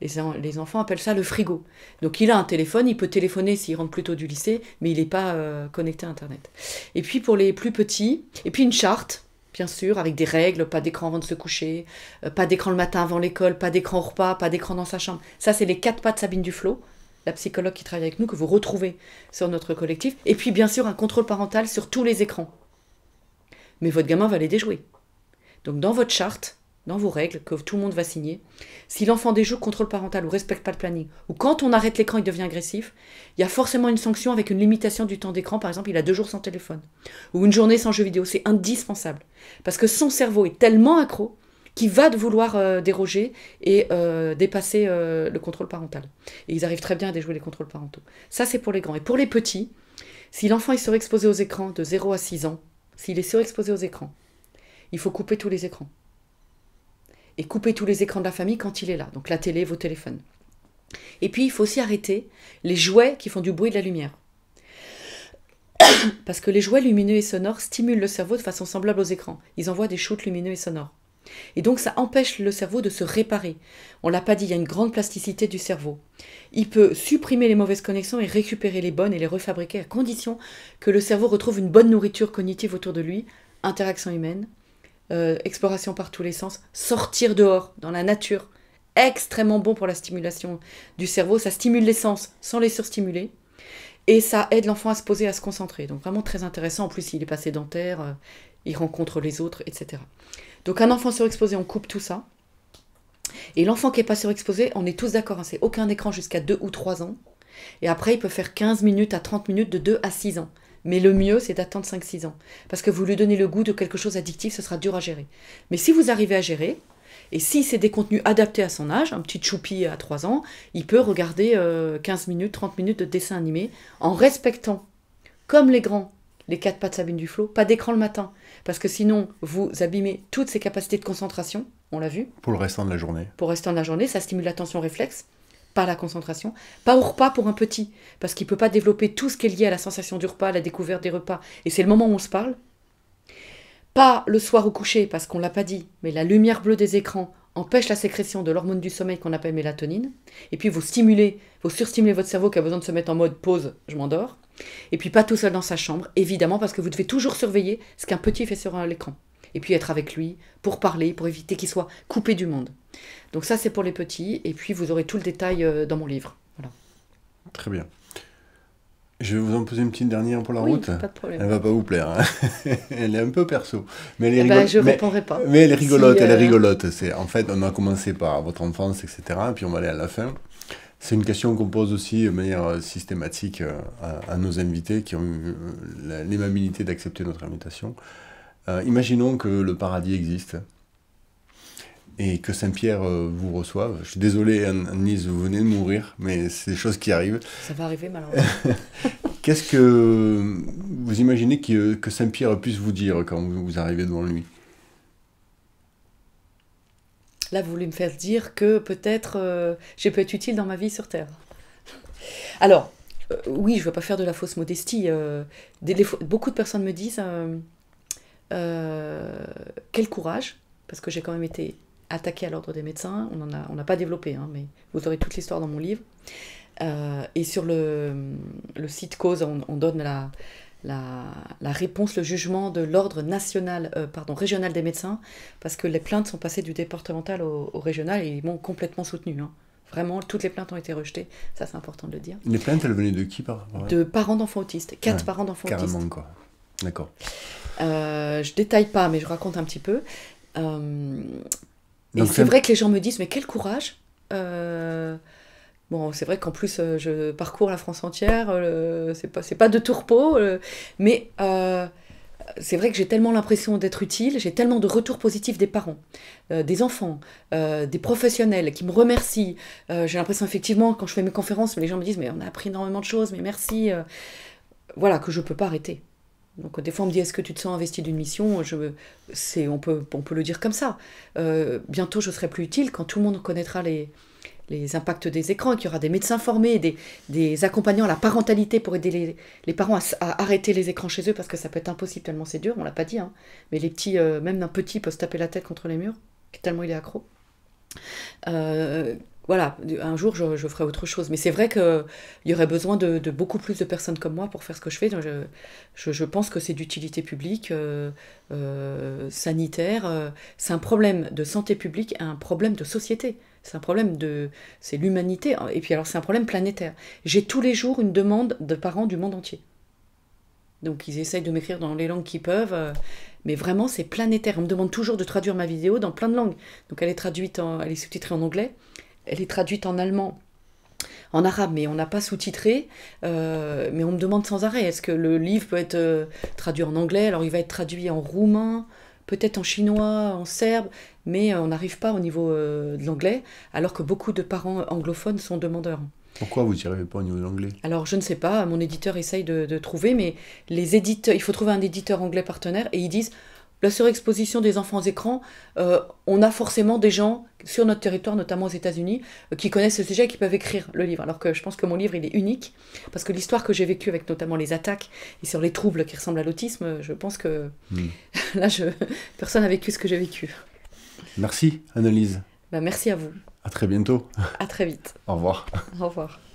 Les, enfants appellent ça le frigo. Donc il a un téléphone, il peut téléphoner s'il rentre plus tôt du lycée, mais il n'est pas euh, connecté à Internet. Et puis pour les plus petits, et puis une charte bien sûr, avec des règles, pas d'écran avant de se coucher, euh, pas d'écran le matin avant l'école, pas d'écran au repas, pas d'écran dans sa chambre. Ça, c'est les quatre pas de Sabine Duflo, la psychologue qui travaille avec nous, que vous retrouvez sur notre collectif. Et puis, bien sûr, un contrôle parental sur tous les écrans. Mais votre gamin va les déjouer. Donc, dans votre charte, dans vos règles que tout le monde va signer, si l'enfant déjoue contrôle parental ou respecte pas le planning, ou quand on arrête l'écran, il devient agressif, il y a forcément une sanction avec une limitation du temps d'écran. Par exemple, il a deux jours sans téléphone ou une journée sans jeu vidéo. C'est indispensable parce que son cerveau est tellement accro qu'il va vouloir euh, déroger et euh, dépasser euh, le contrôle parental. Et ils arrivent très bien à déjouer les contrôles parentaux. Ça, c'est pour les grands. Et pour les petits, si l'enfant est surexposé aux écrans de 0 à 6 ans, s'il est surexposé aux écrans, il faut couper tous les écrans et couper tous les écrans de la famille quand il est là, donc la télé, vos téléphones. Et puis, il faut aussi arrêter les jouets qui font du bruit de la lumière. (coughs) Parce que les jouets lumineux et sonores stimulent le cerveau de façon semblable aux écrans. Ils envoient des shoots lumineux et sonores. Et donc ça empêche le cerveau de se réparer. On l'a pas dit, il y a une grande plasticité du cerveau. Il peut supprimer les mauvaises connexions et récupérer les bonnes et les refabriquer à condition que le cerveau retrouve une bonne nourriture cognitive autour de lui, interaction humaine, euh, exploration par tous les sens, sortir dehors, dans la nature, extrêmement bon pour la stimulation du cerveau, ça stimule les sens sans les surstimuler, et ça aide l'enfant à se poser, à se concentrer. Donc vraiment très intéressant, en plus il est pas sédentaire, euh, il rencontre les autres, etc. Donc un enfant surexposé, on coupe tout ça. Et l'enfant qui n'est pas surexposé, on est tous d'accord, hein, c'est aucun écran jusqu'à 2 ou 3 ans. Et après, il peut faire 15 minutes à 30 minutes de 2 à 6 ans. Mais le mieux, c'est d'attendre 5-6 ans. Parce que vous lui donnez le goût de quelque chose addictif, ce sera dur à gérer. Mais si vous arrivez à gérer, et si c'est des contenus adaptés à son âge, un petit choupi à 3 ans, il peut regarder 15 euh, minutes, 30 minutes de dessin animé en respectant, comme les grands, les quatre pas de Sabine Duflo, pas d'écran le matin. Parce que sinon, vous abîmez toutes ses capacités de concentration, on l'a vu. Pour le restant de la journée. Pour le restant de la journée, ça stimule l'attention réflexe pas la concentration, pas au repas pour un petit, parce qu'il ne peut pas développer tout ce qui est lié à la sensation du repas, à la découverte des repas, et c'est le moment où on se parle. Pas le soir au coucher, parce qu'on ne l'a pas dit, mais la lumière bleue des écrans empêche la sécrétion de l'hormone du sommeil qu'on appelle mélatonine, et puis vous stimulez, vous surstimulez votre cerveau qui a besoin de se mettre en mode pause, je m'endors, et puis pas tout seul dans sa chambre, évidemment, parce que vous devez toujours surveiller ce qu'un petit fait sur l'écran et puis être avec lui pour parler, pour éviter qu'il soit coupé du monde. Donc ça, c'est pour les petits, et puis vous aurez tout le détail euh, dans mon livre. Très bien. Je vais vous en poser une petite dernière pour la route. Pas de Elle va pas vous plaire. Hein. (laughs) elle est un peu perso, mais elle est eh ben, rigolote. je ne répondrai pas. Mais elle est rigolote. elle euh, rigolote. C'est en fait, on a commencé par votre enfance, etc. Et puis on va aller à la fin. C'est une question qu'on pose aussi de manière euh, systématique à, à nos invités qui ont eu l'aimabilité d'accepter notre invitation. Euh, imaginons que le paradis existe et que Saint-Pierre euh, vous reçoive. Je suis désolé, anne vous venez de mourir, mais c'est des choses qui arrivent. Ça va arriver, malheureusement. (laughs) Qu'est-ce que vous imaginez que, Saint-Pierre puisse vous dire quand vous arrivez devant lui Là, vous voulez me faire dire que peut-être euh, j'ai pu être utile dans ma vie sur Terre. Alors, oui, je ne veux pas faire de la fausse modestie. beaucoup de personnes me disent euh, quel courage, parce que j'ai quand même été attaquée à l'ordre des médecins. On n'a on a pas développé, hein, mais vous aurez toute l'histoire dans mon livre. Euh, et sur le, site Cause, on, donne la, la, réponse, le jugement de l'ordre national, euh, pardon, régional des médecins, parce que les plaintes sont passées du départemental au, régional et ils m'ont complètement soutenu. Hein. Vraiment, toutes les plaintes ont été rejetées. Ça, c'est important de le dire. Les plaintes, elles venaient de qui par De parents d'enfants autistes. Quatre parents d'enfants autistes. Carrément, quoi. D'accord. Euh, je détaille pas, mais je raconte un petit peu. Euh, c'est vrai que les gens me disent, mais quel courage euh, Bon, c'est vrai qu'en plus, je parcours la France entière, c'est pas, pas de tourpeau, mais c'est vrai que j'ai tellement l'impression d'être utile, j'ai tellement de retours positifs des parents, des enfants, des professionnels qui me remercient. j'ai l'impression effectivement quand je fais mes conférences, les gens me disent mais on a appris énormément de choses, mais merci. voilà que je peux pas arrêter. Donc des fois on me dit est-ce que tu te sens investi d'une mission je, c'est, on, peut, on peut le dire comme ça. Euh, bientôt je serai plus utile quand tout le monde connaîtra les, les impacts des écrans, qu'il y aura des médecins formés, des, accompagnants à la parentalité pour aider les, parents à, arrêter les écrans chez eux parce que ça peut être impossible tellement c'est dur, on l'a pas dit. Hein. Mais les petits, euh, même d'un petit peut se taper la tête contre les murs, tellement il est accro. Euh, voilà, un jour je, ferai autre chose. Mais c'est vrai qu'il y aurait besoin de, beaucoup plus de personnes comme moi pour faire ce que je fais. je, pense que c'est d'utilité publique, euh, euh, sanitaire. Euh, c'est un problème de santé publique, un problème de société. C'est un problème de. C'est l'humanité. Et puis alors, c'est un problème planétaire. J'ai tous les jours une demande de parents du monde entier. Donc, ils essayent de m'écrire dans les langues qu'ils peuvent. Mais vraiment, c'est planétaire. On me demande toujours de traduire ma vidéo dans plein de langues. Donc, elle est traduite, elle est sous-titrée en anglais elle est traduite en allemand en arabe, mais on n'a pas sous-titré. Euh, mais on me demande sans arrêt, est-ce que le livre peut être euh, traduit en anglais Alors il va être traduit en roumain, peut-être en chinois, en serbe, mais euh, on n'arrive pas au niveau de l'anglais, alors que beaucoup de parents anglophones sont demandeurs. Pourquoi vous n'y arrivez pas au niveau de l'anglais Alors je ne sais pas, mon éditeur essaye de, trouver, mais les éditeurs, il faut trouver un éditeur anglais partenaire et ils disent la surexposition des enfants aux écrans, euh, on a forcément des gens sur notre territoire, notamment aux États-Unis, euh, qui connaissent ce sujet et qui peuvent écrire le livre. Alors que je pense que mon livre, il est unique, parce que l'histoire que j'ai vécue avec notamment les attaques et sur les troubles qui ressemblent à l'autisme, je pense que hmm. (laughs) là, personne n'a vécu ce que j'ai vécu. Merci, Annelise. Bah, merci à vous. À très bientôt. À très vite. Au revoir. Au revoir.